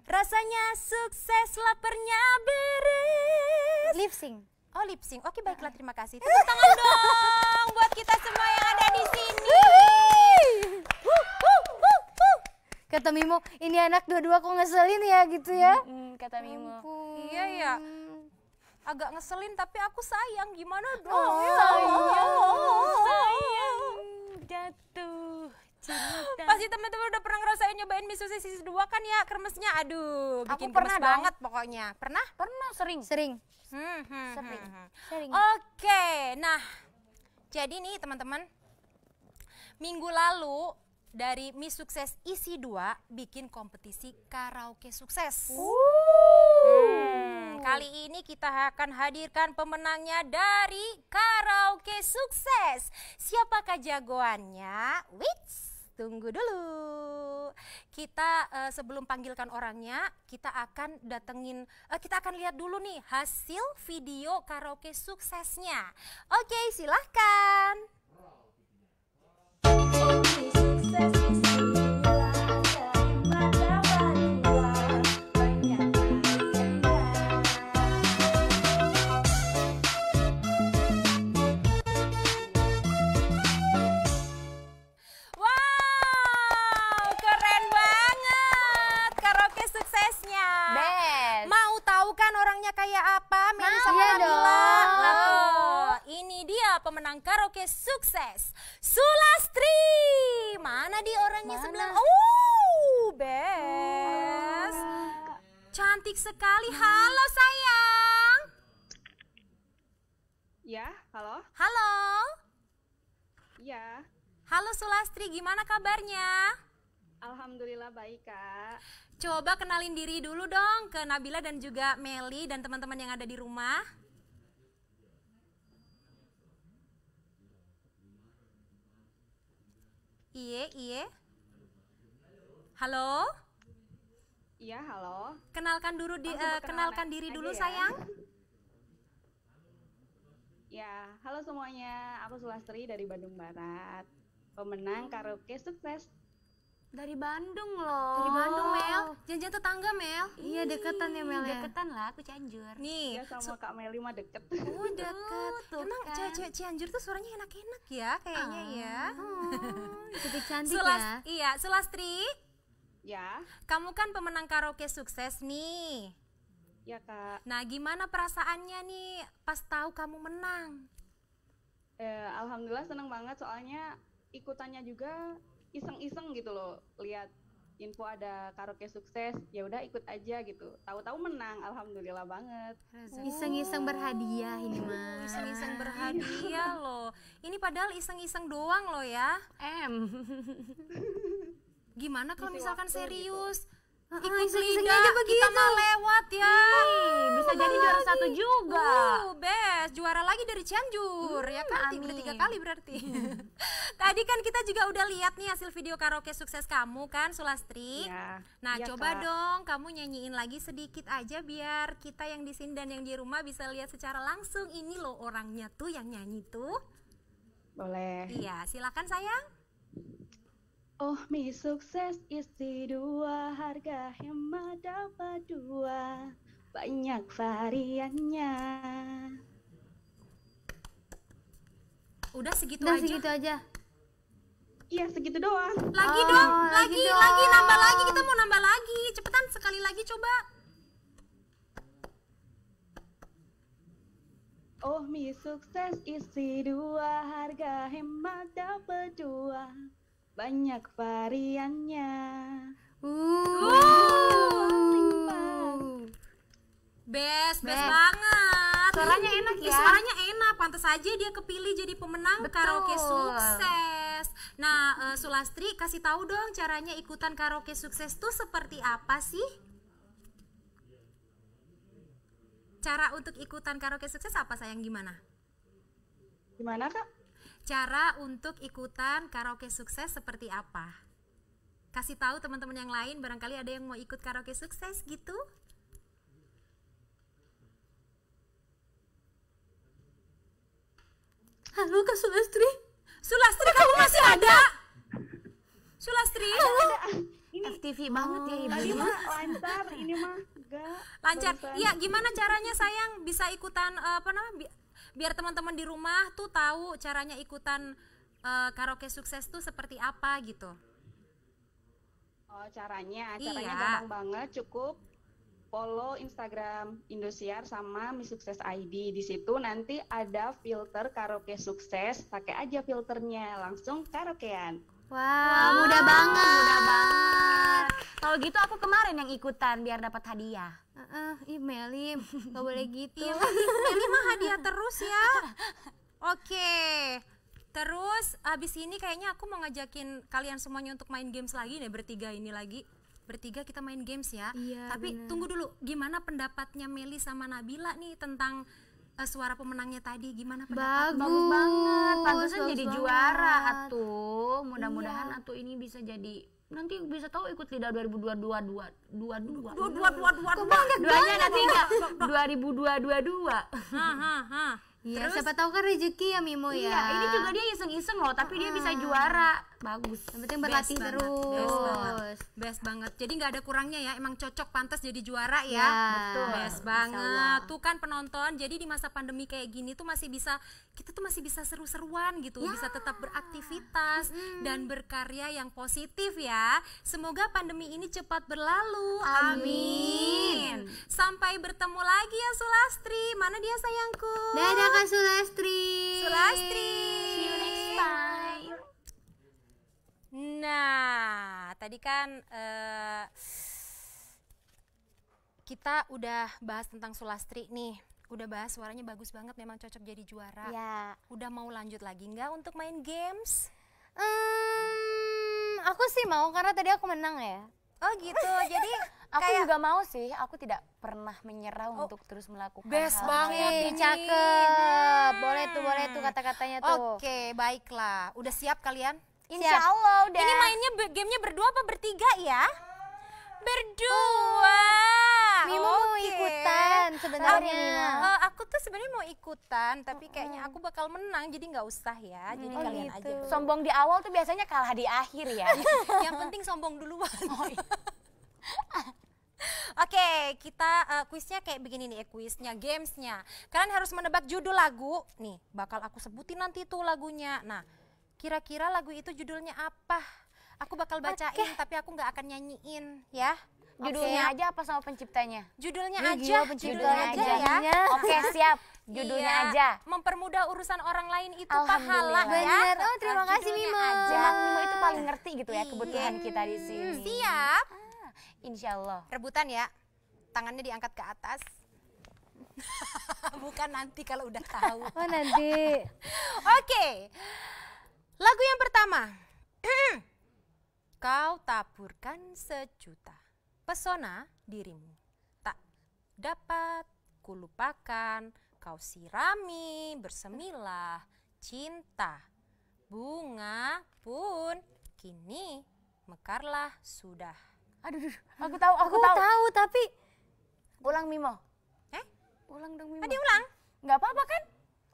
Rasanya sukses lapernya beres. Lip sync. Oh lip sync. Oke baiklah ah. terima kasih. Tepuk tangan [laughs] dong buat kita semua yang ada di sini. Kata Mimo, ini anak dua-dua kok ngeselin ya gitu ya. kata Mimo. Ya iya ya. Agak ngeselin tapi aku sayang. Gimana dong? Oh, iya, iya. sayang. Oh, oh, oh, sayang. Jatuh. Cinta. Pasti teman-teman udah pernah ngerasain nyobain miso sosis dua kan ya kermesnya. Aduh, bikin Aku pernah banget pokoknya. Pernah? Pernah, sering. Sering. Hmm, hmm, sering. Hmm, hmm. sering. Oke, okay, nah. Jadi nih teman-teman, minggu lalu dari Miss Sukses Isi 2 bikin kompetisi karaoke sukses. Uh. Hmm, kali ini kita akan hadirkan pemenangnya dari karaoke sukses. Siapakah jagoannya? Which? Tunggu dulu. Kita uh, sebelum panggilkan orangnya, kita akan datengin, uh, kita akan lihat dulu nih hasil video karaoke suksesnya. Oke, okay, silahkan. Wow, wow. Karaoke sukses. kayak apa Meli sama iya Nabila. oh, Ini dia pemenang karaoke sukses. Sulastri. Mana di orangnya Mana? sebelah? Oh, Bes. Cantik sekali. Halo sayang. Ya, halo. Halo. Ya. Halo Sulastri, gimana kabarnya? Alhamdulillah baik, Kak. Coba kenalin diri dulu dong ke Nabila dan juga Meli dan teman-teman yang ada di rumah. Iye, iye. Halo? Iya, halo. Kenalkan dulu di uh, kenalkan diri dulu ya. sayang. Ya, halo semuanya. Aku Sulastri dari Bandung Barat. Pemenang karaoke sukses dari Bandung loh. Dari Bandung Mel. Janjian tetangga Mel. Iya deketan ya Mel. Ya? Deketan lah aku Cianjur. Nih. Ya sama so, Kak Meli mah deket. Oh deket. Tuh, Emang kan. cewek Cianjur tuh suaranya enak-enak ya kayaknya oh. ya. Oh, ah, lebih [laughs] cantik Sulas ya. Iya Sulastri. Ya. Kamu kan pemenang karaoke sukses nih. Ya kak. Nah gimana perasaannya nih pas tahu kamu menang? Eh, Alhamdulillah seneng banget soalnya ikutannya juga iseng-iseng gitu loh lihat info ada karaoke sukses ya udah ikut aja gitu tahu-tahu menang alhamdulillah banget iseng-iseng oh. berhadiah ini mah [laughs] iseng-iseng berhadiah [laughs] loh ini padahal iseng-iseng doang loh ya em [laughs] gimana kalau misalkan gitu. serius gitu ikut ikut aja begitu. kita mah lewat ya. bisa jadi lagi. juara satu juga. Uh, best, juara lagi dari Cianjur hmm, ya kan? Amin. tiga kali berarti. [laughs] Tadi kan kita juga udah lihat nih hasil video karaoke sukses kamu kan, Sulastri. Ya, nah, ya, coba Kak. dong kamu nyanyiin lagi sedikit aja biar kita yang di sini dan yang di rumah bisa lihat secara langsung ini loh orangnya tuh yang nyanyi tuh. Boleh. Iya, silakan sayang. Oh mie sukses isi dua harga hemat dapat dua banyak variannya. Udah segitu Udah aja. segitu aja. Iya segitu doang. Lagi oh, dong, lagi, lagi, dong. lagi nambah lagi kita mau nambah lagi. Cepetan sekali lagi coba. Oh mie sukses isi dua harga hemat dapat dua banyak variannya. Uh. Best, best, best banget. Suaranya enak ya. Suaranya enak, pantas aja dia kepilih jadi pemenang Betul. karaoke sukses. Nah, uh, Sulastri kasih tahu dong caranya ikutan karaoke sukses tuh seperti apa sih? Cara untuk ikutan karaoke sukses apa sayang gimana? Gimana kak? Cara untuk ikutan karaoke sukses seperti apa? Kasih tahu teman-teman yang lain, barangkali ada yang mau ikut karaoke sukses gitu. Halo Kak Sulastri. Sulastri kamu masih ada? Sulastri. Halo. Ini FTV banget ya ibu. ini ya. mah lancar, ini mah Lancar. Iya, gimana caranya sayang bisa ikutan eh, apa namanya? biar teman-teman di rumah tuh tahu caranya ikutan uh, karaoke sukses tuh seperti apa gitu. Oh, caranya, caranya iya. gampang banget, cukup follow Instagram Indosiar sama Mi Sukses ID. Di situ nanti ada filter karaoke sukses, pakai aja filternya, langsung karaokean wah wow mudah banget. Mudah banget. Kalau gitu aku kemarin yang ikutan biar dapat hadiah. Uh, uh, Meli, gak boleh [laughs] gitu. Iya, Meli mah hadiah terus ya. Oke. Okay. Terus abis ini kayaknya aku mau ngajakin kalian semuanya untuk main games lagi nih bertiga ini lagi. Bertiga kita main games ya. Iya, Tapi bener. tunggu dulu, gimana pendapatnya Meli sama Nabila nih tentang uh, suara pemenangnya tadi gimana pendapat bagus, bagus banget pantesan jadi banget. juara atuh mudah-mudahan iya. atuh ini bisa jadi nanti bisa tahu ikut lidah 2022 dua dua dua dua dua dua dua dua dua dua dua dua dua dua dua dua Iya, Terus, siapa tahu kan rezeki ya Mimo iya, ya. Iya, ini juga dia iseng-iseng loh, tapi uh, dia bisa juara. Bagus. Yang penting berlatih best terus. Banget, best banget. Best banget. Jadi nggak ada kurangnya ya, emang cocok pantas jadi juara ya. ya betul. Best banget. Tuh kan penonton, jadi di masa pandemi kayak gini tuh masih bisa kita tuh masih bisa seru-seruan gitu, ya. bisa tetap beraktivitas hmm. dan berkarya yang positif ya. Semoga pandemi ini cepat berlalu. Amin. Amin. Sampai bertemu lagi ya Sulastri. Mana dia sayangku? Dadah. Kak Sulastri. Sulastri. See you next time. Nah, tadi kan uh, kita udah bahas tentang Sulastri nih. Udah bahas suaranya bagus banget, memang cocok jadi juara. Ya. Udah mau lanjut lagi nggak untuk main games? Hmm, aku sih mau karena tadi aku menang ya. Oh gitu, jadi aku kayak... juga mau sih. Aku tidak pernah menyerah oh, untuk terus melakukan. Best hal banget, ini. cakep. Boleh tuh, boleh tuh hmm. kata-katanya tuh. Oke, baiklah. Udah siap kalian? Insya siap. Allah udah. Ini mainnya gamenya berdua apa bertiga ya? Berdua. Oh. Mimo okay. mau ikutan sebenarnya. Uh, aku tuh sebenarnya mau ikutan, tapi kayaknya aku bakal menang, jadi nggak usah ya. Hmm. Jadi oh, kalian gitu. aja. Sombong di awal tuh biasanya kalah di akhir ya. [laughs] yang penting sombong duluan. Oh, iya. [laughs] Oke, okay, kita uh, kuisnya kayak begini nih, eh, kuisnya, gamesnya. Kalian harus menebak judul lagu. Nih, bakal aku sebutin nanti tuh lagunya. Nah, kira-kira lagu itu judulnya apa? Aku bakal bacain, okay. tapi aku nggak akan nyanyiin, ya. Judulnya okay. aja apa sama penciptanya? Judulnya ini aja, ya. judulnya aja, aja ya. Oke, okay, [laughs] siap. Iya. Judulnya iya. aja. Mempermudah urusan orang lain itu pahala ya. Oh, terima nah, kasih Mimo. Aja. Mimo itu paling ngerti gitu ya iya. kebutuhan kita di sini. Hmm, siap. Ah, insya Allah. Rebutan ya. Tangannya diangkat ke atas. [laughs] Bukan nanti kalau udah tahu. Oh, nanti. [laughs] Oke. Lagu yang pertama. [clears throat] Kau taburkan sejuta pesona dirimu. Tak dapat kulupakan, kau sirami, bersemilah, cinta. Bunga pun kini mekarlah sudah. Aduh, aduh aku tahu, aku, aku tahu. tahu tapi ulang Mimo. Eh? Ulang dong Mimo. Tadi ah, ulang. Nggak apa-apa kan?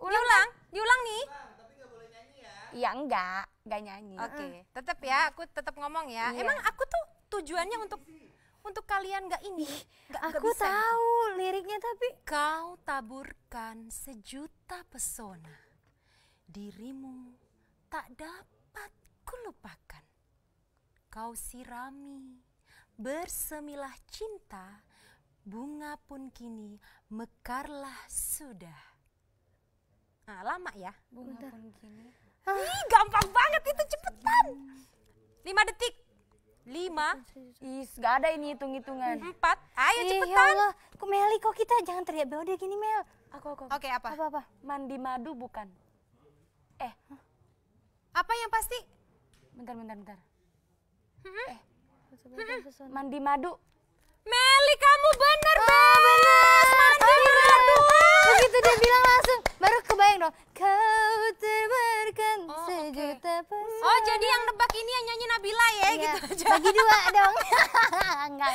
Ulang. Diulang, kan? diulang nih. tapi boleh nyanyi ya. Iya, enggak, enggak nyanyi. Oke, okay. tetap ya, aku tetap ngomong ya. Iya. Emang aku tuh tujuannya untuk untuk kalian gak ini. Gak, Aku gak tahu liriknya tapi. Kau taburkan sejuta pesona. Dirimu tak dapat kulupakan. Kau sirami bersemilah cinta. Bunga pun kini mekarlah sudah. Nah, lama ya. Bunga pun kini. Ih, gampang banget itu cepetan. lima detik lima Is, gak ada ini hitung-hitungan. Empat. Ayo Ih, ya cepetan. Ya Allah, kok Meli kok kita jangan teriak dia gini Mel. Aku aku. Oke, okay, apa? Apa apa? Mandi madu bukan. Eh. Apa yang pasti? Bentar bentar bentar. Eh. Mandi madu. Meli kamu bener, oh, bener. Mandi madu begitu dia bilang langsung baru kebayang dong kau terbarkan oh, sejuta okay. oh jadi yang nebak ini yang nyanyi Nabila ya yeah. gitu aja bagi dua [laughs] dong [laughs] enggak, enggak,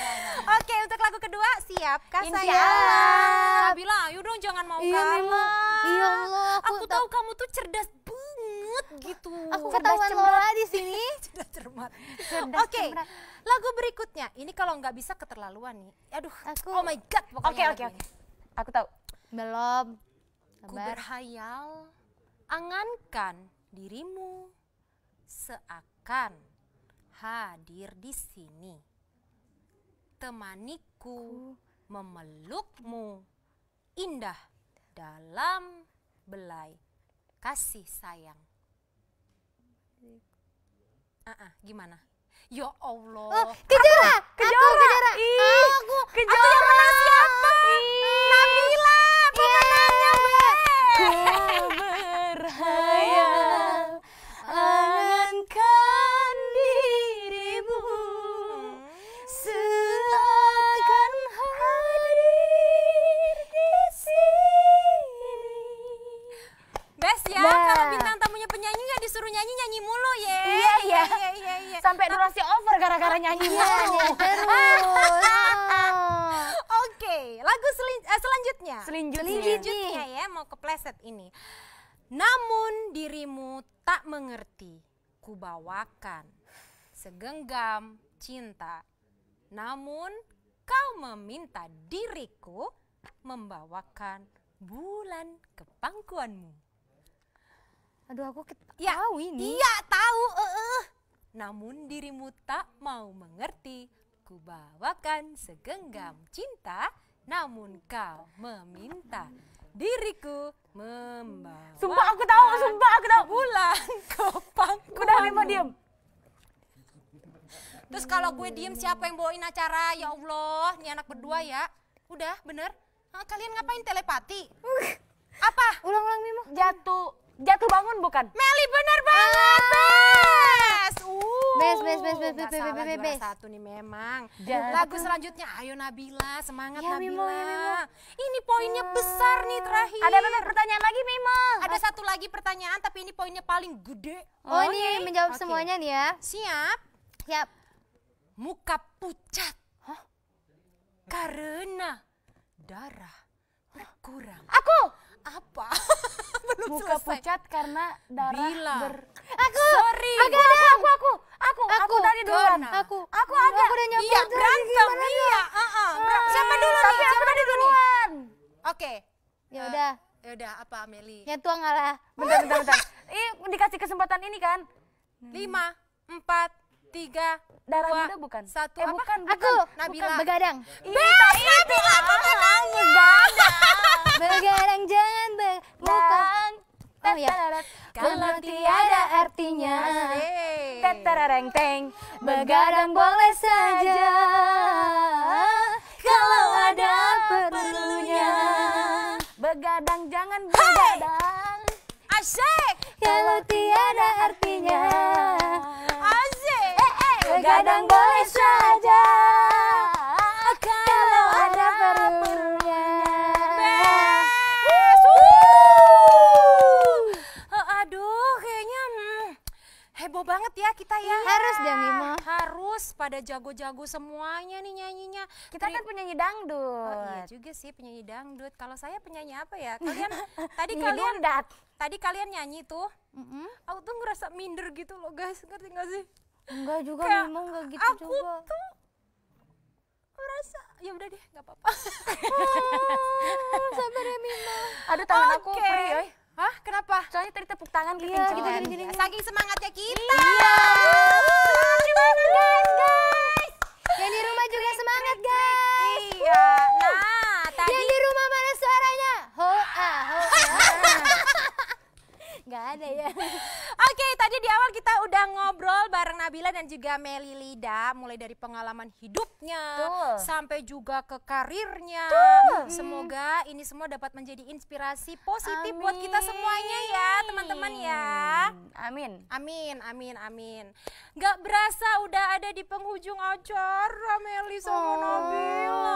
oke untuk lagu kedua siap. Insya saya Allah. Nabila ayo dong jangan mau iya, kalah iya Allah aku, aku tahu kamu tuh cerdas banget gitu aku ketahuan Lola di sini [laughs] cerdas cermat oke lagu berikutnya ini kalau nggak bisa keterlaluan nih aduh aku... oh my god oke oke oke aku tahu belum. Ku berhayal, angankan dirimu seakan hadir di sini. Temaniku memelukmu indah dalam belai kasih sayang. Ah, uh gimana? Ya Allah. Oh, Kejar! aku, kejara, aku, kejara. aku, kejara. Aku yang siapa? nyanyi mulu ya. Iya, iya. iya, iya, iya. Sampai durasi over gara-gara nyanyi iya. mulu. Iya, [laughs] terus. Oke, lagu selin eh, selanjutnya. Selanjutnya. Selanjutnya ya, mau kepleset ini. Namun dirimu tak mengerti, kubawakan segenggam cinta. Namun kau meminta diriku membawakan bulan ke pangkuanmu. Aduh aku ya, tahu ini. Iya, tahu. Uh, uh. Namun dirimu tak mau mengerti. Ku bawakan segenggam cinta, namun kau meminta diriku membawa. Sumpah aku tahu, sumpah aku tahu. Bulan pangku. Udah mau diem. Terus kalau gue diem siapa yang bawain acara? Ya Allah, ini anak berdua ya. Udah, bener. Ah, kalian ngapain telepati? Apa? Ulang-ulang Mimo. Jatuh jatuh bangun bukan? Meli benar banget, ah. Bes. Uh. Bes, bes, bes, bes, bes, bes, bes, bes. satu nih memang. Jatuh. Lagu selanjutnya, ayo Nabila, semangat ya, Nabila. Mimo, ya, Mimo. Ini poinnya hmm. besar nih terakhir. Ada pertanyaan lagi, Mimo? Ada satu lagi pertanyaan, tapi ini poinnya paling gede. Oh, oh ini okay. menjawab okay. semuanya nih ya. Siap? Siap. Muka pucat. Hah? Karena darah berkurang. Aku! apa? [laughs] Belum Muka selesai. pucat karena darah Bila. ber... Aku, Sorry. Aku, aku, aku, aku, aku, aku, aku dari duluan. Aku, aku ada. Aku udah nyoba iya, berantem, iya. Uh -uh. siapa dulu nih? Siapa dulu nih? Oke. Okay. Ya eh, udah. ya udah apa Meli? Ya tuang ngalah. Bentar, bentar, bentar. [laughs] Ini dikasih kesempatan ini kan? Hmm. Lima, empat, tiga, darah dua, muda bukan? Satu, eh, apa? bukan, bukan. Aku, Nabila. bukan, begadang. Bes, itu aku menang. Begadang. Begadang jangan bermukan. Oh ya. Kalau tiada artinya. Tetarareng teng. Begadang boleh saja. Kalau ada perlunya. Begadang jangan begadang. Hey! Asyik. Kalau tiada artinya. Asyik. Begadang boleh saja. banget ya kita ya. Iya. Harus dong Imo. Harus pada jago-jago semuanya nih nyanyinya. Kita kan penyanyi dangdut. Oh, iya juga sih penyanyi dangdut. Kalau saya penyanyi apa ya? Kalian [laughs] tadi kalian dat. Tadi kalian nyanyi tuh. Aku tuh ngerasa minder gitu loh guys. Ngerti gak sih? Enggak juga Kayak Mimo enggak gitu juga. Aku tuh merasa ya udah deh nggak apa-apa. oh, [laughs] sabar ya Mima. Aduh tangan aku perih. Kenapa? Soalnya tadi tepuk tangan iya, kekencangan. Gitu, gini, gini, gini. Saking semangatnya kita. Iya. Gimana guys, guys? Yang di rumah juga semangat guys. Iya. Nah, tadi. Yang di rumah mana suaranya? Ho ah, ho ah. [laughs] Gak ada ya. Oke, okay, tadi di awal kita udah ngobrol bareng Nabila dan juga Meli Lida mulai dari pengalaman hidupnya Tuh. sampai juga ke karirnya. Tuh. Hmm, semoga ini semua dapat menjadi inspirasi positif amin. buat kita semuanya ya, teman-teman ya. Amin. Amin, amin, amin. Gak berasa udah ada di penghujung acara Meli sama oh. Nabila.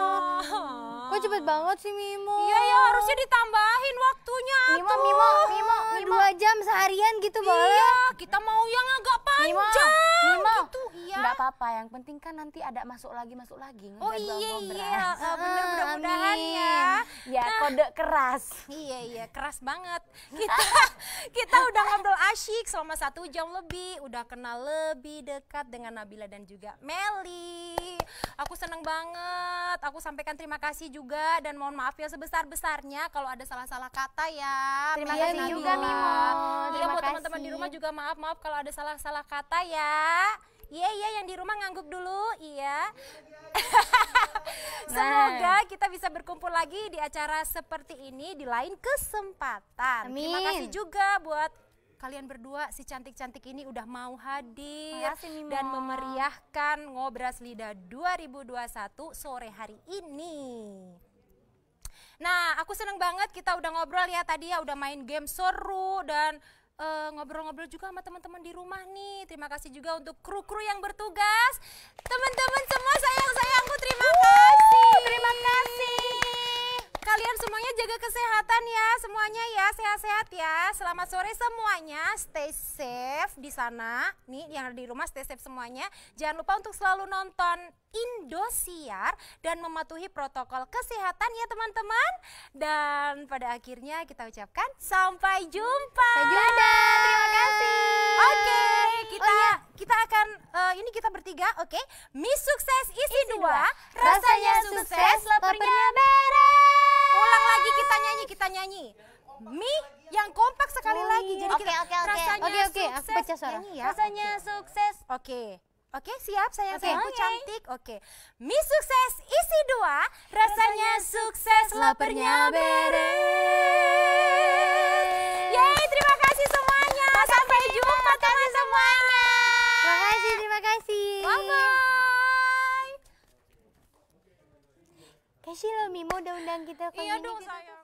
Kok cepet banget sih Mimo? Iya ya, harusnya ditambahin waktunya Mimo, tuh. Mimo, Mimo, Mimo. Dua jam seharian gitu iya, boleh iya kita mau yang agak panjang Nimo, gitu iya nggak apa-apa yang penting kan nanti ada masuk lagi masuk lagi oh iya iya ah, ah, mudah-mudahan ya ya nah, kode keras iya iya keras banget [laughs] kita kita udah ngobrol asyik selama satu jam lebih udah kenal lebih dekat dengan Nabila dan juga Meli aku seneng banget aku sampaikan terima kasih juga dan mohon maaf ya sebesar besarnya kalau ada salah-salah kata ya terima kasih juga Mimo iya, terima iya buat teman-teman di rumah juga maaf maaf kalau ada salah salah kata ya Iya iya yang di rumah ngangguk dulu, iya. [laughs] Nah. Semoga kita bisa berkumpul lagi di acara seperti ini di lain kesempatan. Amin. Terima kasih juga buat kalian berdua si cantik-cantik ini udah mau hadir Makasih, dan memeriahkan Ngobras Lida 2021 sore hari ini. Nah, aku seneng banget kita udah ngobrol ya tadi ya udah main game seru dan Eh, ngobrol-ngobrol juga sama teman-teman di rumah nih. Terima kasih juga untuk kru-kru yang bertugas. Teman-teman semua sayang-sayangku terima kasih. Terima kasih. Kalian semuanya jaga kesehatan ya, semuanya ya sehat-sehat ya. Selamat sore semuanya, stay safe di sana. Nih yang ada di rumah stay safe semuanya. Jangan lupa untuk selalu nonton Indosiar dan mematuhi protokol kesehatan ya teman-teman. Dan pada akhirnya kita ucapkan sampai jumpa. Sampai jumpa. Terima kasih. Oke, okay, oh kita oh, iya. kita akan uh, ini kita bertiga, oke. Okay? Miss Sukses isi, isi dua, rasanya, rasanya sukses, sukses lapernya beres. Ulang lagi kita nyanyi, kita nyanyi. Mi yang kompak sekali oh, lagi. Iya. Jadi kita rasanya sukses. Aku baca suara. Nyanyi ya. Rasanya sukses. Oke. Oke, siap sayang okay. Aku cantik. Oke. Okay. Mi sukses isi dua, rasanya sukses lapernya beres. Yeay, terima kasih semuanya. Sampai jumpa teman semuanya. Terima kasih, terima kasih. Bye. -bye. Kasih lo Mimo udah undang kita ke Iya dong sayang.